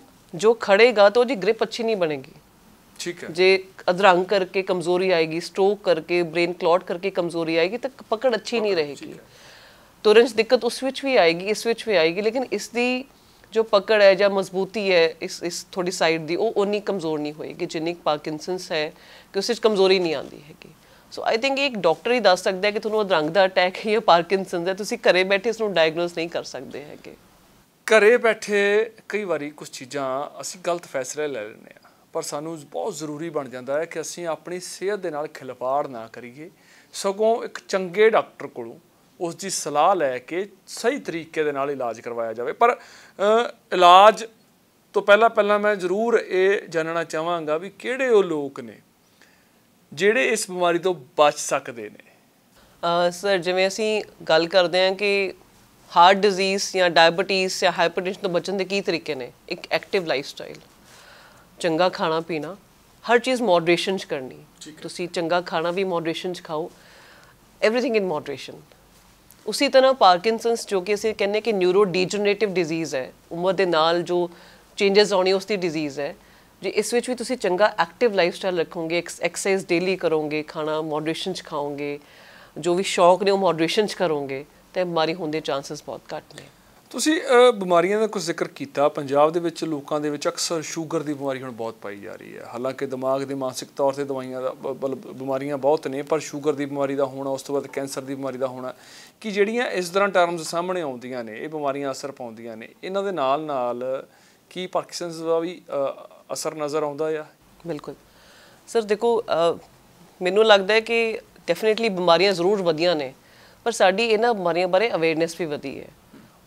ਜੋ ਖੜੇਗਾ ਤਾਂ ਉਹਦੀ ਗ੍ਰਿਪ ਅੱਛੀ ਨਹੀਂ ਬਣੇਗੀ ਠੀਕ ਹੈ ਜੇ ਅਧਰੰਗ ਕਰਕੇ ਕਮਜ਼ੋਰੀ ਆਏਗੀ ਸਟ੍ਰੋਕ ਕਰਕੇ ਬ੍ਰੇਨ ਕਲੌਟ ਕਰਕੇ ਕਮਜ਼ੋਰੀ ਆਏਗੀ ਤਾਂ ਪਕੜ ਅੱਛੀ ਨਹੀਂ ਰਹੇਗੀ ਤੁਰੰਤ ਦਿੱਕਤ ਉਸ ਵਿੱਚ ਵੀ ਆਏਗੀ ਇਸ ਵਿੱਚ ਵੀ ਆਏਗੀ ਲੇਕਿਨ ਇਸ ਦੀ ਜੋ ਪਕੜ ਹੈ ਜਾਂ ਮਜ਼ਬੂਤੀ ਹੈ ਇਸ ਇਸ ਥੋੜੀ ਸਾਈਡ ਦੀ ਉਹ ਉਨੀ ਕਮਜ਼ੋਰ ਨਹੀਂ ਹੋਏਗੀ ਜਿੰਨੀ ਪਾਰਕਿੰਸਨਸ ਹੈ ਕਿ ਉਸ ਵਿੱਚ ਕਮਜ਼ੋਰੀ ਨਹੀਂ ਆਉਂਦੀ ਹੈਗੀ ਸੋ ਆਈ ਥਿੰਕ ਇੱਕ ਡਾਕਟਰ ਹੀ ਦੱਸ ਸਕਦਾ ਹੈ ਕਿ ਤੁਹਾਨੂੰ ਅਧਰੰਗ ਦਾ ਅਟੈਕ ਹੈ ਜਾਂ ਪਾਰਕਿੰਸਨ ਹੈ ਤੁਸੀਂ ਘਰੇ ਬੈਠੇ ਇਸ ਨੂੰ ਡਾਇਗਨੋਸ ਨਹੀਂ ਕਰ ਸਕਦੇ ਹੈਗੇ ਘਰੇ ਬੈਠੇ ਕਈ ਵਾਰੀ ਕੁਝ ਚੀਜ਼ਾਂ ਅਸੀਂ ਗਲਤ ਫੈਸਲੇ ਲੈ ਲੈਂਦੇ ਆ ਪਰ ਸਾਨੂੰ ਬਹੁਤ ਜ਼ਰੂਰੀ ਬਣ ਜਾਂਦਾ ਹੈ ਕਿ ਅਸੀਂ ਆਪਣੀ ਸਿਹਤ ਦੇ ਨਾਲ ਖਿਲਵਾੜ ਨਾ ਕਰੀਏ ਸਗੋਂ ਇੱਕ ਚੰਗੇ ਡਾਕਟਰ ਕੋਲੋਂ ਉਸ ਦੀ ਸਲਾਹ ਲੈ ਕੇ ਸਹੀ ਤਰੀਕੇ ਦੇ ਨਾਲ ਇਲਾਜ ਕਰਵਾਇਆ ਜਾਵੇ ਪਰ ਇਲਾਜ ਤੋਂ ਪਹਿਲਾਂ ਪਹਿਲਾਂ ਮੈਂ ਜ਼ਰੂਰ ਇਹ ਜਾਣਨਾ ਚਾਹਾਂਗਾ ਵੀ ਕਿਹੜੇ ਉਹ ਲੋਕ ਨੇ ਜਿਹੜੇ ਇਸ ਬਿਮਾਰੀ ਤੋਂ ਬਚ ਸਕਦੇ ਨੇ ਸਰ ਜਿਵੇਂ ਅਸੀਂ ਗੱਲ ਕਰਦੇ ਹਾਂ ਕਿ ਹਾਰਟ ਡਿਜ਼ੀਜ਼ ਜਾਂ ਡਾਇਬੀਟੀਜ਼ ਜਾਂ ਹਾਈਪਰਟੈਂਸ਼ਨ ਤੋਂ ਬਚਣ ਦੇ ਕੀ ਤਰੀਕੇ ਨੇ ਇੱਕ ਐਕਟਿਵ ਲਾਈਫ ਸਟਾਈਲ ਚੰਗਾ ਖਾਣਾ ਪੀਣਾ ਹਰ ਚੀਜ਼ ਮੋਡਰੇਸ਼ਨ ਚ ਕਰਨੀ ਤੁਸੀਂ ਚੰਗਾ ਖਾਣਾ ਵੀ ਮੋਡਰੇਸ਼ਨ ਚ ਖਾਓ एवरीथिंग ਇਨ ਮੋਡਰੇਸ਼ਨ ਉਸੇ ਤਰ੍ਹਾਂ ਪਾਰਕਿੰਸਨਸ ਜੋ ਕਿ ਅਸੀਂ ਕਹਿੰਦੇ ਕਿ ਨਿਊਰੋ ਡੀਜਨਰੇਟਿਵ ਡਿਜ਼ੀਜ਼ ਹੈ ਉਮਰ ਦੇ ਨਾਲ ਜੋ ਚੇਂਜਸ ਆਉਣੀ ਉਸ ਦੀ ਡਿਜ਼ੀਜ਼ ਹੈ ਜੇ ਇਸ ਵਿੱਚ ਵੀ ਤੁਸੀਂ ਚੰਗਾ ਐਕਟਿਵ ਲਾਈਫ ਸਟਾਈਲ ਰੱਖੋਗੇ ਐਕਸਰਸਾਈਜ਼ ਡੇਲੀ ਕਰੋਗੇ ਖਾਣਾ ਮੋਡਰੇਸ਼ਨ ਚ ਖਾਓਗੇ ਜੋ ਵੀ ਸ਼ੌਕ ਨੇ ਉਹ ਮੋਡਰੇਸ਼ਨ ਚ ਕਰੋਗੇ ਤੇ ਬਿਮਾਰੀ ਹੋਣ ਦੇ ਚਾਂਸਸ ਬਹੁਤ ਘੱਟ ਨੇ ਤੁਸੀਂ ਬਿਮਾਰੀਆਂ ਦਾ ਕੁਝ ਜ਼ਿਕਰ ਕੀਤਾ ਪੰਜਾਬ ਦੇ ਵਿੱਚ ਲੋਕਾਂ ਦੇ ਵਿੱਚ ਅਕਸਰ ਸ਼ੂਗਰ ਦੀ ਬਿਮਾਰੀ ਹੁਣ ਬਹੁਤ ਪਾਈ ਜਾ ਰਹੀ ਹੈ ਹਾਲਾਂਕਿ ਦਿਮਾਗ ਦੇ ਮਾਨਸਿਕ ਤੌਰ ਤੇ ਦਵਾਈਆਂ ਦਾ ਬਿਮਾਰੀਆਂ ਬਹੁਤ ਨੇ ਪਰ ਸ਼ੂਗਰ ਦੀ ਬਿਮਾਰੀ ਦਾ ਹੋਣਾ ਉਸ ਤੋਂ ਬਾਅਦ ਕੈਂਸਰ ਦੀ ਬਿਮਾਰੀ ਦਾ ਹੋਣਾ ਕਿ ਜਿਹੜੀਆਂ ਇਸ ਤਰ੍ਹਾਂ ਟਰਮਸ ਸਾਹਮਣੇ ਆਉਂਦੀਆਂ ਨੇ ਇਹ ਬਿਮਾਰੀਆਂ ਅਸਰ ਪਾਉਂਦੀਆਂ ਨੇ ਇਹਨਾਂ ਦੇ ਨਾਲ ਨਾਲ ਕੀ ਪਾਰਕਿਸਨਸ ਦਾ ਵੀ ਅਸਰ ਨਜ਼ਰ ਆਉਂਦਾ ਆ ਬਿਲਕੁਲ ਸਰ ਦੇਖੋ ਮੈਨੂੰ ਲੱਗਦਾ ਹੈ ਕਿ ਡੈਫੀਨਿਟਲੀ ਬਿਮਾਰੀਆਂ ਜ਼ਰੂਰ ਵਧੀਆਂ ਨੇ ਪਰ ਸਾਡੀ ਇਹਨਾਂ ਬਿਮਾਰੀਆਂ ਬਾਰੇ ਅਵੇਅਰਨੈਸ ਵੀ ਵਧੀ ਹੈ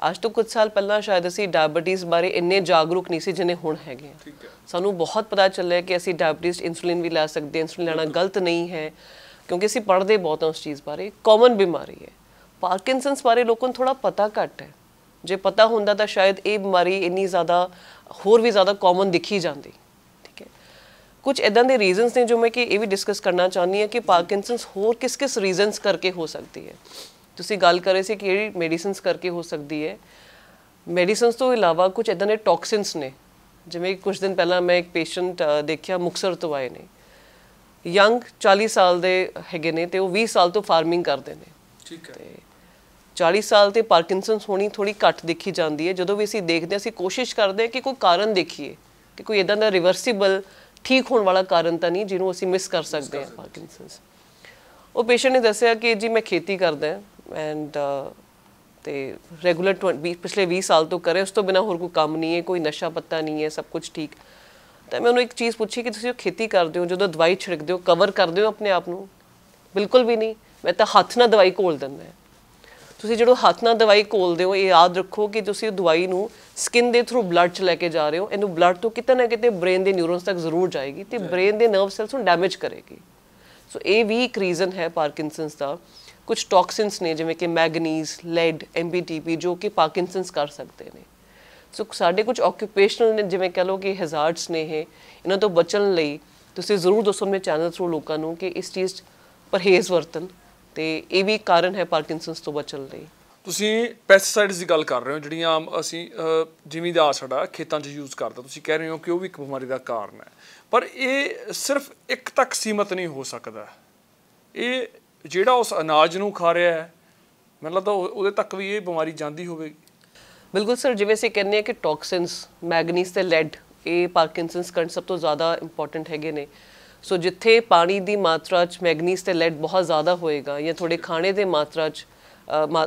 ਅੱਜ ਤੋਂ ਕੁਝ ਸਾਲ ਪਹਿਲਾਂ ਸ਼ਾਇਦ ਅਸੀਂ ਡਾਇਬੀਟੀਜ਼ ਬਾਰੇ ਇੰਨੇ ਜਾਗਰੂਕ ਨਹੀਂ ਸੀ ਜਿੰਨੇ ਹੁਣ ਹੈਗੇ ਸਾਨੂੰ ਬਹੁਤ ਪਤਾ ਚੱਲਿਆ ਕਿ ਅਸੀਂ ਡਾਇਬੀਟੀਜ਼ ਇਨਸੂਲਿਨ ਵੀ ਲੈ ਸਕਦੇ ਹਾਂ ਇਨਸੂਲਿਨ ਲੈਣਾ ਗਲਤ ਨਹੀਂ ਹੈ ਕਿਉਂਕਿ ਅਸੀਂ ਪੜ੍ਹਦੇ ਬਹੁਤ ਹਾਂ ਉਸ ਚੀਜ਼ ਬਾਰੇ ਕਾਮਨ ਬਿਮਾਰੀ ਹੈ ਪਾਰਕਿੰਸਨਸ ਬਾਰੇ ਲੋਕਾਂ ਨੂੰ ਥੋੜਾ ਪਤਾ ਘੱਟ ਹੈ ਜੇ ਪਤਾ ਹੁੰਦਾ ਤਾਂ ਸ਼ਾਇਦ ਇਹ ਬਿਮਾਰੀ ਇੰਨੀ ਜ਼ਿਆਦਾ ਹੋਰ ਵੀ ਜ਼ਿਆਦਾ ਕਾਮਨ ਦਿਖੀ ਜਾਂਦੀ ਠੀਕ ਹੈ ਕੁਝ ਇਦਾਂ ਦੇ ਰੀਜ਼ਨਸ ਨੇ ਜੋ ਮੈਂ ਕਿ ਇਹ ਵੀ ਡਿਸਕਸ ਕਰਨਾ ਚਾਹੁੰਦੀ ਹਾਂ ਕਿ ਪਾਰਕਿੰਸਨਸ ਹੋਰ ਕਿਸ-ਕਿਸ ਰੀਜ਼ਨਸ ਕਰਕੇ ਹੋ ਸਕਦੀ ਹੈ ਤੁਸੀਂ ਗੱਲ ਕਰੇ ਸੀ ਕਿ ਇਹ ਮੈਡੀਸਿਨਸ ਕਰਕੇ ਹੋ ਸਕਦੀ ਹੈ ਮੈਡੀਸਿਨਸ ਤੋਂ ਇਲਾਵਾ ਕੁਝ ਇਦਾਂ ਦੇ ਟੌਕਸਿਨਸ ਨੇ ਜਿਵੇਂ ਕੁਝ ਦਿਨ ਪਹਿਲਾਂ ਮੈਂ ਇੱਕ ਪੇਸ਼ੈਂਟ ਦੇਖਿਆ ਮੁਕਸਰ ਤੋਂ ਆਏ ਨੇ ਯੰਗ 40 ਸਾਲ ਦੇ ਹੈਗੇ ਨੇ ਤੇ ਉਹ 20 ਸਾਲ ਤੋਂ ਫਾਰਮਿੰਗ ਕਰਦੇ ਨੇ ਠੀਕ ਹੈ 40 ਸਾਲ ਤੇ ਪਾਰਕਿੰਸਨਸ ਹੋਣੀ ਥੋੜੀ ਘੱਟ ਦੇਖੀ ਜਾਂਦੀ ਹੈ ਜਦੋਂ ਵੀ ਅਸੀਂ ਦੇਖਦੇ ਹਾਂ ਅਸੀਂ ਕੋਸ਼ਿਸ਼ ਕਰਦੇ ਹਾਂ ਕਿ ਕੋਈ ਕਾਰਨ ਦੇਖੀਏ ਕਿ ਕੋਈ ਇਦਾਂ ਦਾ ਰਿਵਰਸੀਬਲ ਠੀਕ ਹੋਣ ਵਾਲਾ ਕਾਰਨ ਤਾਂ ਨਹੀਂ ਜਿਹਨੂੰ ਅਸੀਂ ਮਿਸ ਕਰ ਸਕਦੇ ਹਾਂ ਪਾਰਕਿੰਸਨਸ ਉਹ ਪੇਸ਼ੈਂਟ ਨੇ ਦੱਸਿਆ ਕਿ ਜੀ ਮੈਂ ਖੇਤੀ ਕਰਦਾ ਹਾਂ ਐਂਡ ਤੇ ਰੈਗੂਲਰ 20 ਪਿਛਲੇ 20 ਸਾਲ ਤੋਂ ਕਰੇ ਉਸ ਤੋਂ ਬਿਨਾ ਹੋਰ ਕੋਈ ਕੰਮ ਨਹੀਂ ਹੈ ਕੋਈ ਨਸ਼ਾ ਪੱਤਾ ਨਹੀਂ ਹੈ ਸਭ ਕੁਝ ਠੀਕ ਤਾਂ ਮੈਂ ਉਹਨੂੰ ਇੱਕ ਚੀਜ਼ ਪੁੱਛੀ ਕਿ ਤੁਸੀਂ ਖੇਤੀ ਕਰਦੇ ਹੋ ਜਦੋਂ ਦਵਾਈ ਛਿੜਕਦੇ ਹੋ ਕਵਰ ਕਰਦੇ ਹੋ ਆਪਣੇ ਆਪ ਨੂੰ ਬਿਲਕੁਲ ਵੀ ਨਹੀਂ ਮੈਂ ਤਾਂ ਹੱਥ ਨਾਲ ਦਵਾਈ ਘੋਲ ਦਿੰਦਾ ਤੁਸੀਂ ਜਿਹੜਾ ਹੱਥ ਨਾਲ ਦਵਾਈ ਕੋਲਦੇ ਹੋ ਇਹ ਯਾਦ ਰੱਖੋ ਕਿ ਤੁਸੀਂ ਦਵਾਈ ਨੂੰ ਸਕਿਨ ਦੇ ਥਰੂ ਬਲੱਡ ਚ ਲੈ ਕੇ ਜਾ ਰਹੇ ਹੋ ਇਹਨੂੰ ਬਲੱਡ ਤੋਂ ਕਿਤੇ ਨਾ ਕਿਤੇ ਬ੍ਰੇਨ ਦੇ ਨਿਊਰੋਨਸ ਤੱਕ ਜ਼ਰੂਰ ਜਾਏਗੀ ਤੇ ਬ੍ਰੇਨ ਦੇ ਨਰਵ ਸੈਲਸ ਨੂੰ ਡੈਮੇਜ ਕਰੇਗੀ ਸੋ ਇਹ ਵੀ ਇੱਕ ਰੀਜ਼ਨ ਹੈ ਪਾਰਕਿੰਸਨਸ ਦਾ ਕੁਝ ਟੌਕਸਿਨਸ ਨੇ ਜਿਵੇਂ ਕਿ ਮੈਗਨੀਜ਼ ਲੈਡ ਐਮਬੀਟੀਪੀ ਜੋ ਕਿ ਪਾਰਕਿੰਸਨਸ ਕਰ ਸਕਦੇ ਨੇ ਸੋ ਸਾਡੇ ਕੁਝ ਆਕਿਊਪੇਸ਼ਨਲ ਨੇ ਜਿਵੇਂ ਕਹ ਲੋ ਕਿ ਹਜ਼ਾਰਡਸ ਨੇ ਇਹਨਾਂ ਤੋਂ ਬਚਣ ਲਈ ਤੁਸੀਂ ਜ਼ਰੂਰ ਦੱਸੋ ਮੇਰੇ ਚੈਨਲ ਥਰੂ ਲੋਕਾਂ ਨੂੰ ਕਿ ਇਸ ਚੀਜ਼ ਪਰਹੇਜ਼ ਵਰਤਨ ਤੇ ਇਹ ਵੀ ਕਾਰਨ ਹੈ ਪਾਰਕਿੰਸਨਸ ਤੋਂ ਬਚਣ ਲਈ ਤੁਸੀਂ ਪੈਸਟੀਸਾਈਡਸ ਦੀ ਗੱਲ ਕਰ ਰਹੇ ਹੋ ਜਿਹੜੀਆਂ ਅਸੀਂ ਅਸੀਂ ਜ਼ਿਮੀਦਾਰ ਸਾਡਾ ਖੇਤਾਂ 'ਚ ਯੂਜ਼ ਕਰਦਾ ਤੁਸੀਂ ਕਹਿ ਰਹੇ ਹੋ ਕਿ ਉਹ ਵੀ ਇੱਕ ਬਿਮਾਰੀ ਦਾ ਕਾਰਨ ਹੈ ਪਰ ਇਹ ਸਿਰਫ ਇੱਕ ਤੱਕ ਸੀਮਤ ਨਹੀਂ ਹੋ ਸਕਦਾ ਇਹ ਜਿਹੜਾ ਉਸ ਅਨਾਜ ਨੂੰ ਖਾ ਰਿਹਾ ਹੈ ਮੈਨੂੰ ਲੱਗਦਾ ਉਹਦੇ ਤੱਕ ਵੀ ਇਹ ਬਿਮਾਰੀ ਜਾਂਦੀ ਹੋਵੇਗੀ ਬਿਲਕੁਲ ਸਰ ਜਿਵੇਂ ਅਸੀਂ ਕਹਿੰਦੇ ਆ ਕਿ ਟੌਕਸਿਨਸ ਮੈਗਨੀਸ ਤੇ ਲੈਡ ਇਹ ਪਾਰਕਿੰਸਨਸ ਕਰਨ ਸਭ ਤੋਂ ਜ਼ਿਆਦਾ ਇੰਪੋਰਟੈਂਟ ਹੈਗੇ ਨੇ ਸੋ ਜਿੱਥੇ ਪਾਣੀ ਦੀ ਮਾਤਰਾ 'ਚ ਮੈਗਨੀਸ ਤੇ ਲੈਡ ਬਹੁਤ ਜ਼ਿਆਦਾ ਹੋਏਗਾ ਜਾਂ ਥੋੜੇ ਖਾਣੇ ਦੇ ਮਾਤਰਾ 'ਚ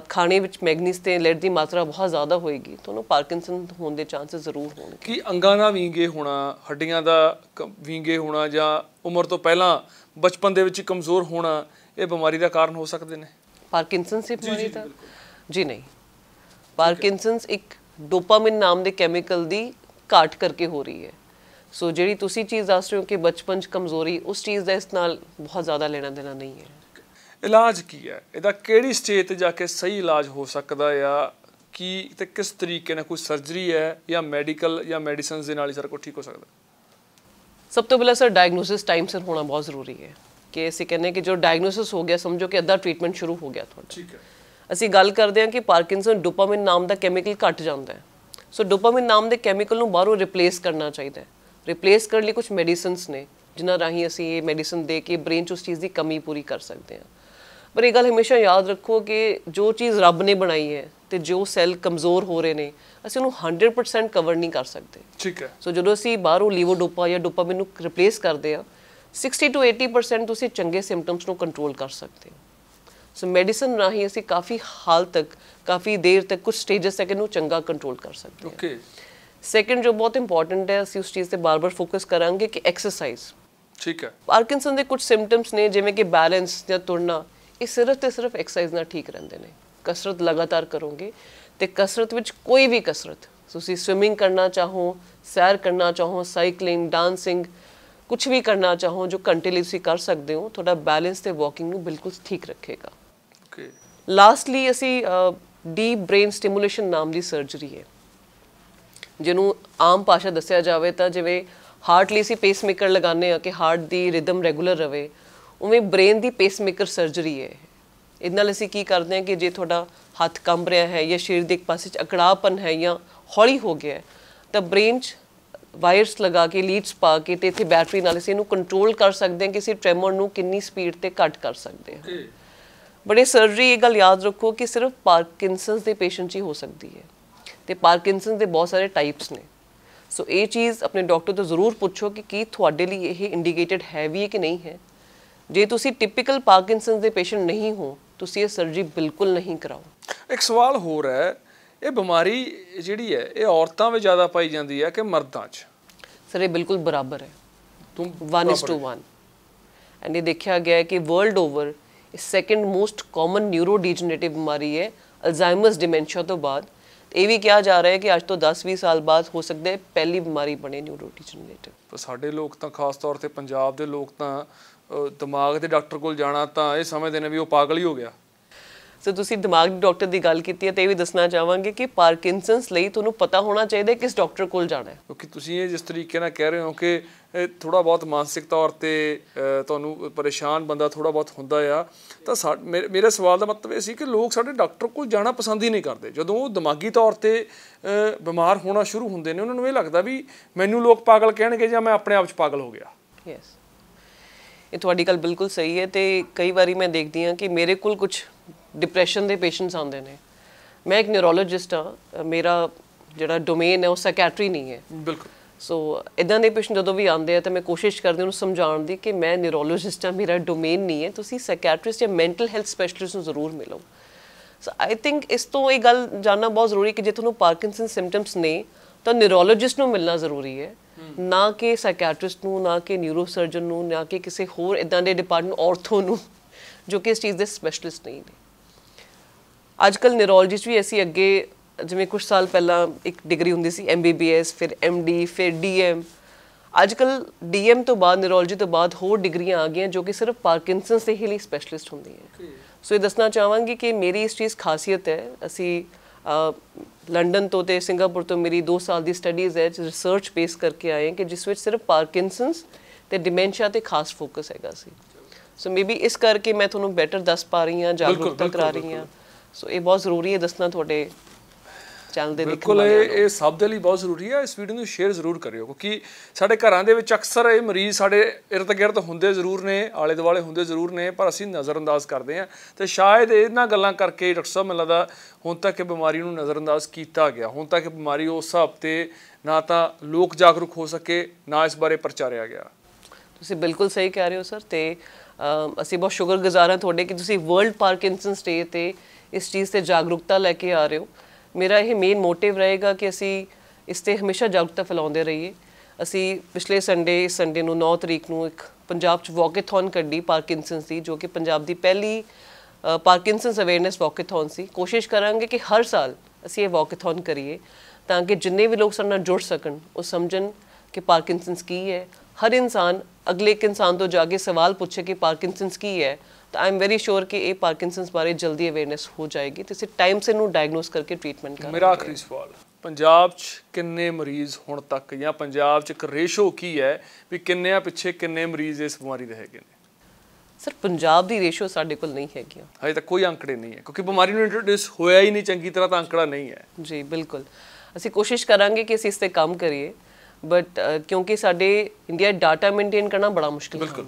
ਖਾਣੇ ਵਿੱਚ ਮੈਗਨੀਸ ਤੇ ਲੈਡ ਦੀ ਮਾਤਰਾ ਬਹੁਤ ਜ਼ਿਆਦਾ ਹੋਏਗੀ ਤਾਂ ਉਹਨੂੰ ਪਾਰਕਿੰਸਨ ਹੋਣ ਦੇ ਚਾਂਸਸ ਜ਼ਰੂਰ ਹੋਣਗੇ ਕਿ ਅੰਗਾਂ ਦਾ ਵੀਂਗੇ ਹੋਣਾ ਹੱਡੀਆਂ ਦਾ ਵੀਂਗੇ ਹੋਣਾ ਜਾਂ ਉਮਰ ਤੋਂ ਪਹਿਲਾਂ ਬਚਪਨ ਦੇ ਵਿੱਚ ਕਮਜ਼ੋਰ ਹੋਣਾ ਇਹ ਬਿਮਾਰੀ ਦਾ ਕਾਰਨ ਹੋ ਸਕਦੇ ਨੇ ਪਾਰਕਿੰਸਨ ਸੀ ਬਿਮਾਰੀ ਦਾ ਜੀ ਨਹੀਂ ਪਾਰਕਿੰਸਨਸ ਇੱਕ ਡੋਪਾਮਾਈਨ ਨਾਮ ਦੇ ਕੈਮੀਕਲ ਦੀ ਘਾਟ ਕਰਕੇ ਹੋ ਰਹੀ ਹੈ ਸੋ ਜਿਹੜੀ ਤੁਸੀਂ ਚੀਜ਼ ਦੱਸ ਰਹੇ ਹੋ ਕਿ ਬਚਪਨ 'ਚ ਕਮਜ਼ੋਰੀ ਉਸ ਚੀਜ਼ ਦਾ ਇਸ ਨਾਲ ਬਹੁਤ ਜ਼ਿਆਦਾ ਲੈਣਾ ਦੇਣਾ ਨਹੀਂ ਹੈ ਇਲਾਜ ਕੀ ਹੈ ਇਹਦਾ ਕਿਹੜੀ ਸਟੇਜ ਤੇ ਜਾ ਕੇ ਸਹੀ ਇਲਾਜ ਹੋ ਸਕਦਾ ਆ ਕੀ ਤੇ ਕਿਸ ਤਰੀਕੇ ਨਾਲ ਕੋਈ ਸਰਜਰੀ ਹੈ ਜਾਂ ਮੈਡੀਕਲ ਜਾਂ ਮੈਡੀਸਿਨਸ ਦੇ ਨਾਲ ਹੀ ਸਰ ਕੋ ਠੀਕ ਹੋ ਸਕਦਾ ਸਭ ਤੋਂ ਪਹਿਲਾਂ ਸਰ ਡਾਇਗਨੋਸਿਸ ਟਾਈਮ ਸਿਰ ਹੋਣਾ ਬਹੁਤ ਜ਼ਰੂਰੀ ਹੈ ਕਿ ਅਸੀਂ ਕਹਿੰਦੇ ਕਿ ਜੋ ਡਾਇਗਨੋਸਿਸ ਹੋ ਗਿਆ ਸਮਝੋ ਕਿ ਅੱਧਾ ਟ੍ਰੀਟਮੈਂਟ ਸ਼ੁਰੂ ਹੋ ਗਿਆ ਤੁਹਾਡਾ ਠੀਕ ਹੈ ਅਸੀਂ ਗੱਲ ਕਰਦੇ ਹਾਂ ਕਿ ਪਾਰਕਿੰਸਨ ਡੋਪਾਮਾਈਨ ਨਾਮ ਦਾ ਕੈਮੀਕਲ ਘਟ ਜਾਂਦਾ ਹੈ ਸੋ ਡੋਪਾਮਾਈਨ ਨਾਮ ਦੇ ਕੈਮੀਕਲ ਨੂੰ ਬਾਹਰੋਂ ਰਿਪਲੇਸ ਕਰਨਾ ਚਾਹੀਦਾ ਹੈ ਰਿਪਲੇਸ ਕਰਨ ਲਈ ਕੁਝ ਮੈਡੀਸਿਨਸ ਨੇ ਜਿਨ੍ਹਾਂ ਰਾਹੀਂ ਅਸੀਂ ਇਹ ਮੈਡੀਸਿਨ ਦੇ ਕੇ ਬ੍ਰੇਨ 'ਚ ਉਸ ਚੀਜ਼ ਦੀ ਕਮੀ ਪੂਰੀ ਕਰ ਸਕਦੇ ਹਾਂ ਪਰ ਇਹ ਗੱਲ ਹਮੇਸ਼ਾ ਯਾਦ ਰੱਖੋ ਕਿ ਜੋ ਚੀਜ਼ ਰੱਬ ਨੇ ਬਣਾਈ ਹੈ ਤੇ ਜੋ ਸੈੱਲ ਕਮਜ਼ੋਰ ਹੋ ਰਹੇ ਨੇ ਅਸੀਂ ਉਹਨੂੰ 100% ਕਵਰ ਨਹੀਂ ਕਰ ਸਕਦੇ ਠੀਕ ਹੈ ਸੋ ਜਦੋਂ ਅਸੀਂ ਬਾਹਰੋਂ ਲੀਵੋਡੋਪਾ ਜਾਂ ਡੋਪਾਮਿਨ ਨੂੰ ਰਿਪਲੇਸ ਕਰਦੇ ਆ 60 ਤੋਂ 80% ਤੁਸੀਂ ਚੰਗੇ ਸਿੰਪਟਮਸ ਨੂੰ ਕੰਟਰੋਲ ਕਰ ਸਕਦੇ ਹੋ ਸੋ ਮੈਡੀਸਨ ਰਾਹੀਂ ਅਸੀਂ ਕਾਫੀ ਹਾਲ ਤੱਕ ਕਾਫੀ ਦੇਰ ਤੱਕ ਕੁਝ ਸਟੇਜਸ ਤੱਕ ਇਹਨੂੰ ਚੰਗਾ ਕੰਟਰੋਲ ਕਰ ਸਕਦੇ ਹਾਂ ਓਕੇ ਸੈਕੰਡ ਜੋ ਬਹੁਤ ਇੰਪੋਰਟੈਂਟ ਹੈ ਅਸੀਂ ਉਸ ਚੀਜ਼ ਤੇ ਬਾਰ-ਬਾਰ ਫੋਕਸ ਕਰਾਂਗੇ ਕਿ ਐਕਸਰਸਾਈਜ਼ ਠੀਕ ਹੈ ਪਾਰਕਿੰਸਨ ਦੇ ਕੁਝ ਸਿੰਪਟਮਸ ਨੇ ਜਿਵੇਂ ਕਿ ਬੈਲੈਂਸ ਜਾਂ ਤੁਰਨਾ ਇਹ ਸਿਰਫ ਤੇ ਸਿਰਫ ਐਕਸਰਸਾਈਜ਼ ਨਾਲ ਠੀਕ ਰਹਿੰਦੇ ਨੇ ਕਸਰਤ ਲਗਾਤਾਰ ਕਰੋਗੇ ਤੇ ਕਸਰਤ ਵਿੱਚ ਕੋਈ ਵੀ ਕਸਰਤ ਤੁਸੀਂ ਸਵਿਮਿੰਗ ਕਰਨਾ ਚਾਹੋ ਸੈਰ ਕਰਨਾ ਚਾਹੋ ਸਾਈਕਲਿੰਗ ਡਾਂਸਿੰਗ ਕੁਝ ਵੀ ਕਰਨਾ ਚਾਹੋ ਜੋ ਕੰਟੀਨਿਊਸੀ ਕਰ ਸਕਦੇ ਹੋ ਤੁਹਾਡਾ ਬੈਲੈਂਸ ਤੇ ਵਾਕਿੰਗ ਨੂੰ ਬਿਲਕੁਲ ਠੀਕ ਰੱਖੇਗਾ ਓਕੇ ਲਾਸਟਲੀ ਅਸੀਂ ਡੀਪ ਬ੍ਰੇਨ ਸਟਿਮੂਲੇਸ਼ਨ ਨਾਮ ਦੀ ਸਰਜਰੀ ਹੈ ਜਿਹਨੂੰ ਆਮ ਭਾਸ਼ਾ ਦੱਸਿਆ ਜਾਵੇ ਤਾਂ ਜਿਵੇਂ ਹਾਰਟ ਲਈ ਸੀ ਪੇਸਮੇਕਰ ਲਗਾਉਂਦੇ ਆ ਕਿ ਹਾਰਟ ਦੀ ਰਿਦਮ ਰੈਗੂਲਰ ਰਵੇ ਉਵੇਂ ਬ੍ਰੇਨ ਦੀ ਪੇਸਮੇਕਰ ਸਰਜਰੀ ਹੈ ਇਹਦੇ ਨਾਲ ਅਸੀਂ ਕੀ ਕਰਦੇ ਆ ਕਿ ਜੇ ਤੁਹਾਡਾ ਹੱਥ ਕੰਬ ਰਿਹਾ ਹੈ ਜਾਂ ਸਰੀਰ ਦੇ ਇੱਕ ਪਾਸੇ 'ਚ ਅਕੜਾਪਨ ਹੈ ਜਾਂ ਹੌਲੀ ਹੋ ਗਿਆ ਹੈ ਤਾਂ ਬ੍ਰੇਨ 'ਚ ਵਾਇਰਸ ਲਗਾ ਕੇ ਲੀਡਸ ਪਾ ਕੇ ਤੇ ਇਥੇ ਬੈਟਰੀ ਨਾਲ ਅਸੀਂ ਇਹਨੂੰ ਕੰਟਰੋਲ ਕਰ ਸਕਦੇ ਹਾਂ ਕਿ ਅਸੀਂ ਟ੍ਰੈਮਰ ਨੂੰ ਕਿੰਨੀ ਸਪੀਡ ਤੇ ਘਟ ਕਰ ਸਕਦੇ ਹਾਂ ਬੜੇ ਸਰਜਰੀ ਇਹ ਗੱਲ ਯਾਦ ਰੱਖੋ ਕਿ ਸਿਰਫ ਪਾਰਕਿੰਸਨਸ ਦੇ ਪੇਸ਼ੈਂਟ 'ਚ ਹੀ ਹੋ ਸਕਦੀ ਹੈ ਤੇ ਪਾਰਕਿੰਸਨ ਦੇ ਬਹੁਤ ਸਾਰੇ ਟਾਈਪਸ ਨੇ ਸੋ ਇਹ ਚੀਜ਼ ਆਪਣੇ ਡਾਕਟਰ ਤੋਂ ਜ਼ਰੂਰ ਪੁੱਛੋ ਕਿ ਕੀ ਤੁਹਾਡੇ ਲਈ ਇਹ ਇੰਡੀਕੇਟਿਡ ਹੈ ਵੀ ਕਿ ਨਹੀਂ ਹੈ ਜੇ ਤੁਸੀਂ ਟਿਪੀਕਲ ਪਾਰਕਿੰਸਨ ਦੇ ਪੇਸ਼ੈਂਟ ਨਹੀਂ ਹੋ ਤੁਸੀਂ ਇਹ ਸਰਜਰੀ ਬਿਲਕੁਲ ਨਹੀਂ ਕਰਾਓ ਇੱਕ ਸਵਾਲ ਹੋਰ ਹੈ ਇਹ ਬਿਮਾਰੀ ਜਿਹੜੀ ਹੈ ਇਹ ਔਰਤਾਂ ਵਿੱਚ ਜ਼ਿਆਦਾ ਪਾਈ ਜਾਂਦੀ ਹੈ ਕਿ ਮਰਦਾਂ 'ਚ ਸਰ ਇਹ ਬਿਲਕੁਲ ਬਰਾਬਰ ਹੈ ਤੁਮ 1:1 ਐਂਡ ਇਹ ਦੇਖਿਆ ਗਿਆ ਹੈ ਕਿ world over second most common neurodegenerative ਬਿਮਾਰੀ ਹੈ ਅਲਜ਼ਾਈਮਰਸ ਡਿਮੈਂਸ਼ੀਆ ਤੋਂ ਬਾਅਦ ਇਹ ਵੀ ਕਿਹਾ ਜਾ ਰਿਹਾ ਹੈ ਕਿ ਅੱਜ ਤੋਂ 10-20 ਸਾਲ ਬਾਅਦ ਹੋ ਸਕਦਾ ਹੈ ਪਹਿਲੀ ਬਿਮਾਰੀ ਬਣੇ ਨਿਊਰੋਡੀਜਨਰੇਟਿਵ ਪਰ ਸਾਡੇ ਲੋਕ ਤਾਂ ਖਾਸ ਤੌਰ ਤੇ ਪੰਜਾਬ ਦੇ ਲੋਕ ਤਾਂ ਦਿਮਾਗ ਦੇ ਡਾਕਟਰ ਕੋਲ ਜਾਣਾ ਤਾਂ ਇਹ ਸਮਝਦੇ ਨੇ ਵੀ ਉਹ ਪਾਗਲ ਹੀ ਹੋ ਗਿਆ ਸੋ ਤੁਸੀਂ ਦਿਮਾਗ ਦੇ ਡਾਕਟਰ ਦੀ ਗੱਲ ਕੀਤੀ ਹੈ ਤੇ ਇਹ ਵੀ ਦੱਸਣਾ ਚਾਹਾਂਗੇ ਕਿ ਪਾਰਕਿੰਸਨਸ ਲਈ ਤੁਹਾਨੂੰ ਪਤਾ ਹੋਣਾ ਚਾਹੀਦਾ ਕਿਸ ਡਾਕਟਰ ਕੋਲ ਜਾਣਾ ਹੈ ਕਿਉਂਕਿ ਤੁਸੀਂ ਇਹ ਜਿਸ ਤਰੀਕੇ ਨਾਲ ਕਹਿ ਰਹੇ ਹੋ ਕਿ ਥੋੜਾ ਬਹੁਤ ਮਾਨਸਿਕ ਤੌਰ ਤੇ ਤੁਹਾਨੂੰ ਪਰੇਸ਼ਾਨ ਬੰਦਾ ਥੋੜਾ ਬਹੁਤ ਹੁੰਦਾ ਆ ਤਾਂ ਮੇਰੇ ਸਵਾਲ ਦਾ ਮਤਲਬ ਇਹ ਸੀ ਕਿ ਲੋਕ ਸਾਡੇ ਡਾਕਟਰ ਕੋਲ ਜਾਣਾ ਪਸੰਦ ਹੀ ਨਹੀਂ ਕਰਦੇ ਜਦੋਂ ਉਹ ਦਿਮਾਗੀ ਤੌਰ ਤੇ ਬਿਮਾਰ ਹੋਣਾ ਸ਼ੁਰੂ ਹੁੰਦੇ ਨੇ ਉਹਨਾਂ ਨੂੰ ਇਹ ਲੱਗਦਾ ਵੀ ਮੈਨੂੰ ਲੋਕ ਪਾਗਲ ਕਹਿਣਗੇ ਜਾਂ ਮੈਂ ਆਪਣੇ ਆਪ 'ਚ ਪਾਗਲ ਹੋ ਗਿਆ ਯੈਸ ਇਹ ਤੁਹਾਡੀ ਗੱਲ ਬਿਲਕੁਲ ਸਹੀ ਹੈ ਤੇ ਕਈ ਵਾਰੀ ਮੈਂ ਦੇਖਦੀ ਹਾਂ ਕਿ ਮੇਰੇ ਕੋਲ ਕੁਝ ਡਿਪਰੈਸ਼ਨ ਦੇ ਪੇਸ਼ੈਂਟਸ ਆਉਂਦੇ ਨੇ ਮੈਂ ਇੱਕ ਨਿਊਰੋਲੋਜਿਸਟ ਆ ਮੇਰਾ ਜਿਹੜਾ ਡੋਮੇਨ ਹੈ ਉਹ ਸਾਈਕੈਟਰੀ ਨਹੀਂ ਹੈ ਬਿਲਕੁਲ ਸੋ ਇਦਾਂ ਦੇ ਪੇਸ਼ੈਂਟ ਜਦੋਂ ਵੀ ਆਉਂਦੇ ਆ ਤਾਂ ਮੈਂ ਕੋਸ਼ਿਸ਼ ਕਰਦੀ ਉਹਨੂੰ ਸਮਝਾਉਣ ਦੀ ਕਿ ਮੈਂ ਨਿਊਰੋਲੋਜਿਸਟ ਆ ਮੇਰਾ ਡੋਮੇਨ ਨਹੀਂ ਹੈ ਤੁਸੀਂ ਸਾਈਕੈਟ੍ਰਿਸਟ ਜਾਂ ਮੈਂਟਲ ਹੈਲਥ ਸਪੈਸ਼ਲਿਸਟ ਨੂੰ ਜ਼ਰੂਰ ਮਿਲੋ ਸੋ ਆਈ ਥਿੰਕ ਇਸ ਤੋਂ ਇਹ ਗੱਲ ਜਾਨਣਾ ਬਹੁਤ ਜ਼ਰੂਰੀ ਕਿ ਜੇ ਤੁਹਾਨੂੰ ਪਾਰਕਿੰਸਨ ਸਿੰਪਟਮਸ ਨੇ ਤਾਂ ਨਿਊਰੋਲੋਜਿਸਟ ਨੂੰ ਮਿਲਣਾ ਜ਼ਰੂਰੀ ਹੈ ਨਾ ਕਿ ਸਾਈਕੈਟ੍ਰਿਸਟ ਨੂੰ ਨਾ ਕਿ ਨਿਊਰੋਸਰਜਨ ਨੂੰ ਨਾ ਕਿ ਕਿਸੇ ਹੋਰ ਇਦਾਂ ਦੇ ਡਿਪਾਰਟਮੈਂਟ ਆਰਥੋ ਨੂੰ ਜੋ ਕਿ ਇਸ ਚੀਜ਼ ਦੇ ਸਪੈਸ਼ਲਿਸਟ ਨਹੀਂ ਨੇ ਅੱਜ ਕੱਲ ਨਿਊਰੋਲੋਜੀ ਵੀ ਅਸੀਂ ਅੱਗੇ ਜਿਵੇਂ ਕੁਝ ਸਾਲ ਪਹਿਲਾਂ ਇੱਕ ਡਿਗਰੀ ਹੁੰਦੀ ਸੀ ਐਮਬੀਬੀਐਸ ਫਿਰ ਐਮਡੀ ਫਿਰ ਡੀਐਮ ਅੱਜ ਕੱਲ ਡੀਐਮ ਤੋਂ ਬਾਅਦ ਨਿਊਰੋਲੋਜੀ ਤੋਂ ਬਾਅਦ ਹੋਰ ਡਿਗਰੀਆਂ ਆ ਗਈਆਂ ਜੋ ਕਿ ਸਿਰਫ ਪਾਰਕਿੰਸਨਸ ਦੇ ਹੀ ਲਈ ਸਪੈਸ਼ਲਿਸਟ ਹੁੰਦੀਆਂ ਸੋ ਇਹ ਦੱਸਣਾ ਚਾਹਾਂਗੀ ਕਿ ਮੇਰੀ ਇਸ ਚੀਜ਼ ਖਾਸੀਅਤ ਹੈ ਅਸੀਂ ਲੰਡਨ ਤੋਂ ਤੇ ਸਿੰਗਾਪੁਰ ਤੋਂ ਮੇਰੀ 2 ਸਾਲ ਦੀ ਸਟੱਡੀਜ਼ ਹੈ ਰਿਸਰਚ ਬੇਸ ਕਰਕੇ ਆਏ ਕਿ ਜਿਸ ਵਿੱਚ ਸਿਰਫ ਪਾਰਕਿੰਸਨਸ ਤੇ ਡਿਮੈਂਸ਼ੀਆ ਤੇ ਖਾਸ ਫੋਕਸ ਹੈਗਾ ਸੀ ਸੋ ਮੇਬੀ ਇਸ ਕਰਕੇ ਮੈਂ ਤੁਹਾਨੂੰ ਬੈਟਰ ਦੱਸ ਪਾ ਰਹੀ ਹਾਂ ਜਾਗਰੂਕਤਾ ਕਰਾ ਰਹੀ ਹਾਂ ਸੋ ਇਹ ਬਹੁਤ ਜ਼ਰੂਰੀ ਹੈ ਦੱਸਣਾ ਤੁਹਾਡੇ ਚੈਨਲ ਦੇ ਦੇਖਣ ਬਿਲਕੁਲ ਇਹ ਸਭ ਦੇ ਲਈ ਬਹੁਤ ਜ਼ਰੂਰੀ ਹੈ ਇਸ ਵੀਡੀਓ ਨੂੰ ਸ਼ੇਅਰ ਜ਼ਰੂਰ ਕਰਿਓ ਕਿਉਂਕਿ ਸਾਡੇ ਘਰਾਂ ਦੇ ਵਿੱਚ ਅਕਸਰ ਇਹ ਮਰੀਜ਼ ਸਾਡੇ ਇਰਤ ਗਿਰਦ ਹੁੰਦੇ ਜ਼ਰੂਰ ਨੇ ਆਲੇ ਦੁਆਲੇ ਹੁੰਦੇ ਜ਼ਰੂਰ ਨੇ ਪਰ ਅਸੀਂ ਨਜ਼ਰਅੰਦਾਜ਼ ਕਰਦੇ ਆ ਤੇ ਸ਼ਾਇਦ ਇਹਨਾਂ ਗੱਲਾਂ ਕਰਕੇ ਡਾਕਟਰ ਸਾਹਿਬ ਮਿਲਦਾ ਲੱਗਦਾ ਹੁਣ ਤੱਕ ਇਹ ਬਿਮਾਰੀ ਨੂੰ ਨਜ਼ਰਅੰਦਾਜ਼ ਕੀਤਾ ਗਿਆ ਹੁਣ ਤੱਕ ਇਹ ਬਿਮਾਰੀ ਉਸ ਹਫ਼ਤੇ ਨਾ ਤਾਂ ਲੋਕ ਜਾਗਰੂਕ ਹੋ ਸਕੇ ਨਾ ਇਸ ਬਾਰੇ ਪ੍ਰਚਾਰਿਆ ਗਿਆ ਤੁਸੀਂ ਬਿਲਕੁਲ ਸਹੀ ਕਹਿ ਰਹੇ ਹੋ ਸਰ ਤੇ ਅਸੀਂ ਬਹੁਤ ਸ਼ੁਕਰਗੁਜ਼ਾਰ ਹਾਂ ਤੁਹਾਡੇ ਕਿ ਤੁਸੀਂ ਵਰਲਡ ਪਾਰਕਿੰਸਨ ਸਟੇ ਤੇ ਇਸ ਚੀਜ਼ ਤੇ ਜਾਗਰੂਕਤਾ ਲੈ ਕੇ ਆ ਰਹੇ ਹੋ ਮੇਰਾ ਇਹ ਮੇਨ ਮੋਟਿਵ ਰਹੇਗਾ ਕਿ ਅਸੀਂ ਇਸ ਤੇ ਹਮੇਸ਼ਾ ਜਾਗਰੂਕਤਾ ਫੈਲਾਉਂਦੇ ਰਹੀਏ ਅਸੀਂ ਪਿਛਲੇ ਸੰਡੇ ਸੰਡੇ ਨੂੰ 9 ਤਰੀਕ ਨੂੰ ਇੱਕ ਪੰਜਾਬ ਚ ਵਾਕੇਥਨ ਕੱਢੀ ਪਾਰਕਿੰਸਨ ਦੀ ਜੋ ਕਿ ਪੰਜਾਬ ਦੀ ਪਹਿਲੀ ਪਾਰਕਿੰਸਨਸ ਅਵੇਅਰਨੈਸ ਵਾਕੇਥਨ ਸੀ ਕੋਸ਼ਿਸ਼ ਕਰਾਂਗੇ ਕਿ ਹਰ ਸਾਲ ਅਸੀਂ ਇਹ ਵਾਕੇਥਨ ਕਰੀਏ ਤਾਂ ਕਿ ਜਿੰਨੇ ਵੀ ਲੋਕ ਸਾਡੇ ਨਾਲ ਜੁੜ ਸਕਣ ਉਹ ਸਮਝਣ ਕਿ ਪਾਰਕਿੰਸਨਸ ਕੀ ਹੈ ਹਰ ਇਨਸਾਨ ਅਗਲੇ ਇੱਕ ਇਨਸਾਨ ਤੋਂ ਜਾ ਕੇ ਸਵਾਲ ਪੁੱਛੇ ਕਿ ਪਾਰਕਿੰਸਨਸ ਕੀ ਹੈ ਤਾਂ ਆਮ ਵੈਰੀ ਸ਼ੋਰ ਕਿ ਇਹ ਪਾਰਕਿੰਸਨਸ ਬਾਰੇ ਜਲਦੀ ਅਵੇਅਰਨੈਸ ਹੋ ਜਾਏਗੀ ਤੇ ਸੇ ਟਾਈਮ ਸੇ ਨੂੰ ਡਾਇਗਨੋਸ ਕਰਕੇ ਟ੍ਰੀਟਮੈਂਟ ਕਰ ਮੇਰਾ ਆਖਰੀ ਸਵਾਲ ਪੰਜਾਬ 'ਚ ਕਿੰਨੇ ਮਰੀਜ਼ ਹੁਣ ਤੱਕ ਜਾਂ ਪੰਜਾਬ 'ਚ ਇੱਕ ਰੇਸ਼ੋ ਕੀ ਹੈ ਵੀ ਕਿੰਨਿਆਂ ਪਿੱਛੇ ਕਿੰਨੇ ਮਰੀਜ਼ ਇਸ ਬਿਮਾਰੀ ਦੇ ਹੈਗੇ ਨੇ ਸਰ ਪੰਜਾਬ ਦੀ ਰੇਸ਼ੋ ਸਾਡੇ ਕੋਲ ਨਹੀਂ ਹੈਗੀ ਹਜੇ ਤੱਕ ਕੋਈ ਅੰਕੜੇ ਨਹੀਂ ਹੈ ਕਿਉਂਕਿ ਬਿਮਾਰੀ ਨੂੰ ਇੰਟਰੋਡਿਊਸ ਹੋਇਆ ਹੀ ਨਹੀਂ ਚੰਗੀ ਤਰ੍ਹਾਂ ਤਾਂ ਅੰਕੜਾ ਨਹੀਂ ਹੈ ਜੀ ਬਿਲਕੁਲ ਅਸੀਂ ਕੋਸ਼ਿਸ਼ ਕਰਾਂਗੇ ਕਿ ਅਸੀਂ ਇਸ ਤੇ ਕੰਮ ਕਰੀਏ ਬਟ uh, ਕਿਉਂਕਿ ਸਾਡੇ ਇੰਡੀਆ ਡਾਟਾ ਮੇਨਟੇਨ ਕਰਨਾ ਬੜਾ ਮੁਸ਼ਕਿਲ ਹੈ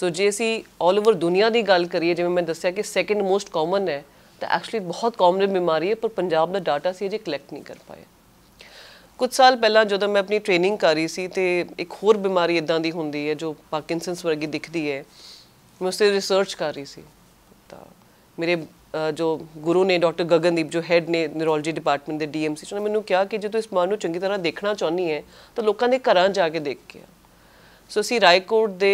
ਸੋ ਜੇ ਅਸੀਂ 올 ਓਵਰ ਦੁਨੀਆ ਦੀ ਗੱਲ ਕਰੀਏ ਜਿਵੇਂ ਮੈਂ ਦੱਸਿਆ ਕਿ ਸੈਕੰਡ ਮੋਸਟ ਕਾਮਨ ਹੈ ਤਾਂ ਐਕਚੁਅਲੀ ਬਹੁਤ ਕਾਮਨ ਬਿਮਾਰੀ ਹੈ ਪਰ ਪੰਜਾਬ ਦਾ ਡਾਟਾ ਸੀ ਜੇ ਕਲੈਕਟ ਨਹੀਂ ਕਰ ਪਾਇਆ ਕੁਝ ਸਾਲ ਪਹਿਲਾਂ ਜਦੋਂ ਮੈਂ ਆਪਣੀ ਟ੍ਰੇਨਿੰਗ ਕਰ ਰਹੀ ਸੀ ਤੇ ਇੱਕ ਹੋਰ ਬਿਮਾਰੀ ਇਦਾਂ ਦੀ ਹੁੰਦੀ ਹੈ ਜੋ ਪਾਰਕਿੰਸਨਸ ਵਰਗੀ ਦਿਖਦੀ ਹੈ ਮੈਂ ਉਸ ਤੇ ਰਿਸਰਚ ਕਰ ਰਹੀ ਸੀ ਤਾਂ ਮੇਰੇ ਜੋ ਗੁਰੂ ਨੇ ਡਾਕਟਰ ਗਗਨਦੀਪ ਜੋ ਹੈਡ ਨੇ ਨਿਊਰੋਲੋਜੀ ਡਿਪਾਰਟਮੈਂਟ ਦੇ ਡੀਐਮਸੀ ਚੋਂ ਮੈਨੂੰ ਕਿਹਾ ਕਿ ਜੇ ਤੂੰ ਇਸ ਮਾਨ ਨੂੰ ਚੰਗੀ ਤਰ੍ਹਾਂ ਦੇਖਣਾ ਚਾਹੁੰਦੀ ਹੈ ਤਾਂ ਲੋਕਾਂ ਦੇ ਘਰਾਂ ਜਾ ਕੇ ਦੇਖ ਕੇ ਸੋ ਅਸੀਂ ਰਾਏਕੋਟ ਦੇ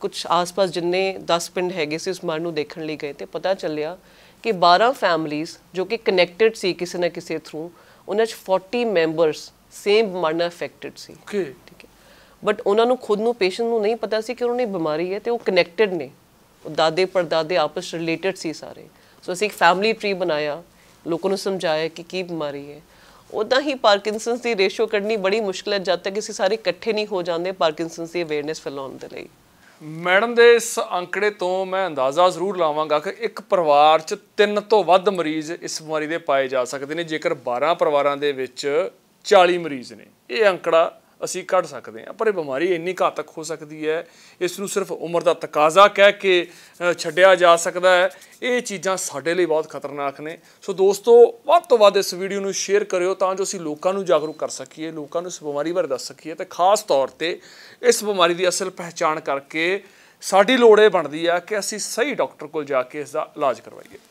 ਕੁਝ ਆਸ-ਪਾਸ ਜਿੰਨੇ 10 ਪਿੰਡ ਹੈਗੇ ਸੀ ਉਸ ਮਾਨ ਨੂੰ ਦੇਖਣ ਲਈ ਗਏ ਤੇ ਪਤਾ ਚੱਲਿਆ ਕਿ 12 ਫੈਮਿਲੀਜ਼ ਜੋ ਕਿ ਕਨੈਕਟਡ ਸੀ ਕਿਸੇ ਨਾ ਕਿਸੇ ਥਰੂ ਉਹਨਾਂ 'ਚ 40 ਮੈਂਬਰਸ ਸੇਮ ਮਾਨ ਅਫੈਕਟਡ ਸੀ ਓਕੇ ਠੀਕ ਹੈ ਬਟ ਉਹਨਾਂ ਨੂੰ ਖੁਦ ਨੂੰ ਪੇਸ਼ੈਂਟ ਨੂੰ ਨਹੀਂ ਪਤਾ ਸੀ ਕਿ ਉਹਨਾਂ ਨੂੰ ਬਿਮਾਰੀ ਹੈ ਤੇ ਉਹ ਕਨੈਕਟਡ ਨੇ ਉਹ ਦਾਦੇ ਪਰਦਾਦੇ ਆਪਸ ਰਿਲੇਟਡ ਸੀ ਸਾਰੇ ਸੋ ਅਸੀਂ ਇੱਕ ਫੈਮਿਲੀ ਟ੍ਰੀ ਬਣਾਇਆ ਲੋਕਾਂ ਨੂੰ ਸਮਝਾਇਆ ਕਿ ਕੀ ਬਿਮਾਰੀ ਹੈ ਉਦਾਂ ਹੀ ਪਾਰਕਿੰਸਨਸ ਦੀ ਰੇਸ਼ੋ ਕੱਢਣੀ ਬੜੀ ਮੁਸ਼ਕਲ ਹੈ ਜਦ ਤੱਕ ਅਸੀਂ ਸਾਰੇ ਇਕੱਠੇ ਨਹੀਂ ਹੋ ਜਾਂਦੇ ਪਾਰਕਿੰਸਨਸ ਦੀ ਅਵੇਅਰਨੈਸ ਫੈਲਾਉਣ ਦੇ ਲਈ ਮੈਡਮ ਦੇ ਇਸ ਅੰਕੜੇ ਤੋਂ ਮੈਂ ਅੰਦਾਜ਼ਾ ਜ਼ਰੂਰ ਲਾਵਾਂਗਾ ਕਿ ਇੱਕ ਪਰਿਵਾਰ 'ਚ ਤਿੰਨ ਤੋਂ ਵੱਧ ਮਰੀਜ਼ ਇਸ ਬਿਮਾਰੀ ਦੇ ਪਾਏ ਜਾ ਸਕਦੇ ਨੇ ਜੇਕਰ 12 ਪਰਿਵਾਰਾਂ ਦੇ ਵਿੱਚ 40 ਮਰੀਜ਼ ਨੇ ਇਹ ਅੰਕੜਾ ਅਸੀਂ ਕੱਢ ਸਕਦੇ ਹਾਂ ਪਰ ਇਹ ਬਿਮਾਰੀ ਇੰਨੀ ਘਾਤਕ ਹੋ ਸਕਦੀ ਹੈ ਇਸ ਨੂੰ ਸਿਰਫ ਉਮਰ ਦਾ ਤਕਾਜ਼ਾ ਕਹਿ ਕੇ ਛੱਡਿਆ ਜਾ ਸਕਦਾ ਹੈ ਇਹ ਚੀਜ਼ਾਂ ਸਾਡੇ ਲਈ ਬਹੁਤ ਖਤਰਨਾਕ ਨੇ ਸੋ ਦੋਸਤੋ ਵੱਧ ਤੋਂ ਵੱਧ ਇਸ ਵੀਡੀਓ ਨੂੰ ਸ਼ੇਅਰ ਕਰਿਓ ਤਾਂ ਜੋ ਅਸੀਂ ਲੋਕਾਂ ਨੂੰ ਜਾਗਰੂਕ ਕਰ ਸਕੀਏ ਲੋਕਾਂ ਨੂੰ ਇਸ ਬਿਮਾਰੀ ਬਾਰੇ ਦੱਸ ਸਕੀਏ ਤੇ ਖਾਸ ਤੌਰ ਤੇ ਇਸ ਬਿਮਾਰੀ ਦੀ ਅਸਲ ਪਹਿਚਾਣ ਕਰਕੇ ਸਾਡੀ ਲੋੜ ਇਹ ਬਣਦੀ ਆ ਕਿ ਅਸੀਂ ਸਹੀ ਡਾਕਟਰ ਕੋਲ ਜਾ ਕੇ ਇਸ ਦਾ ਇਲਾਜ ਕਰਵਾਈਏ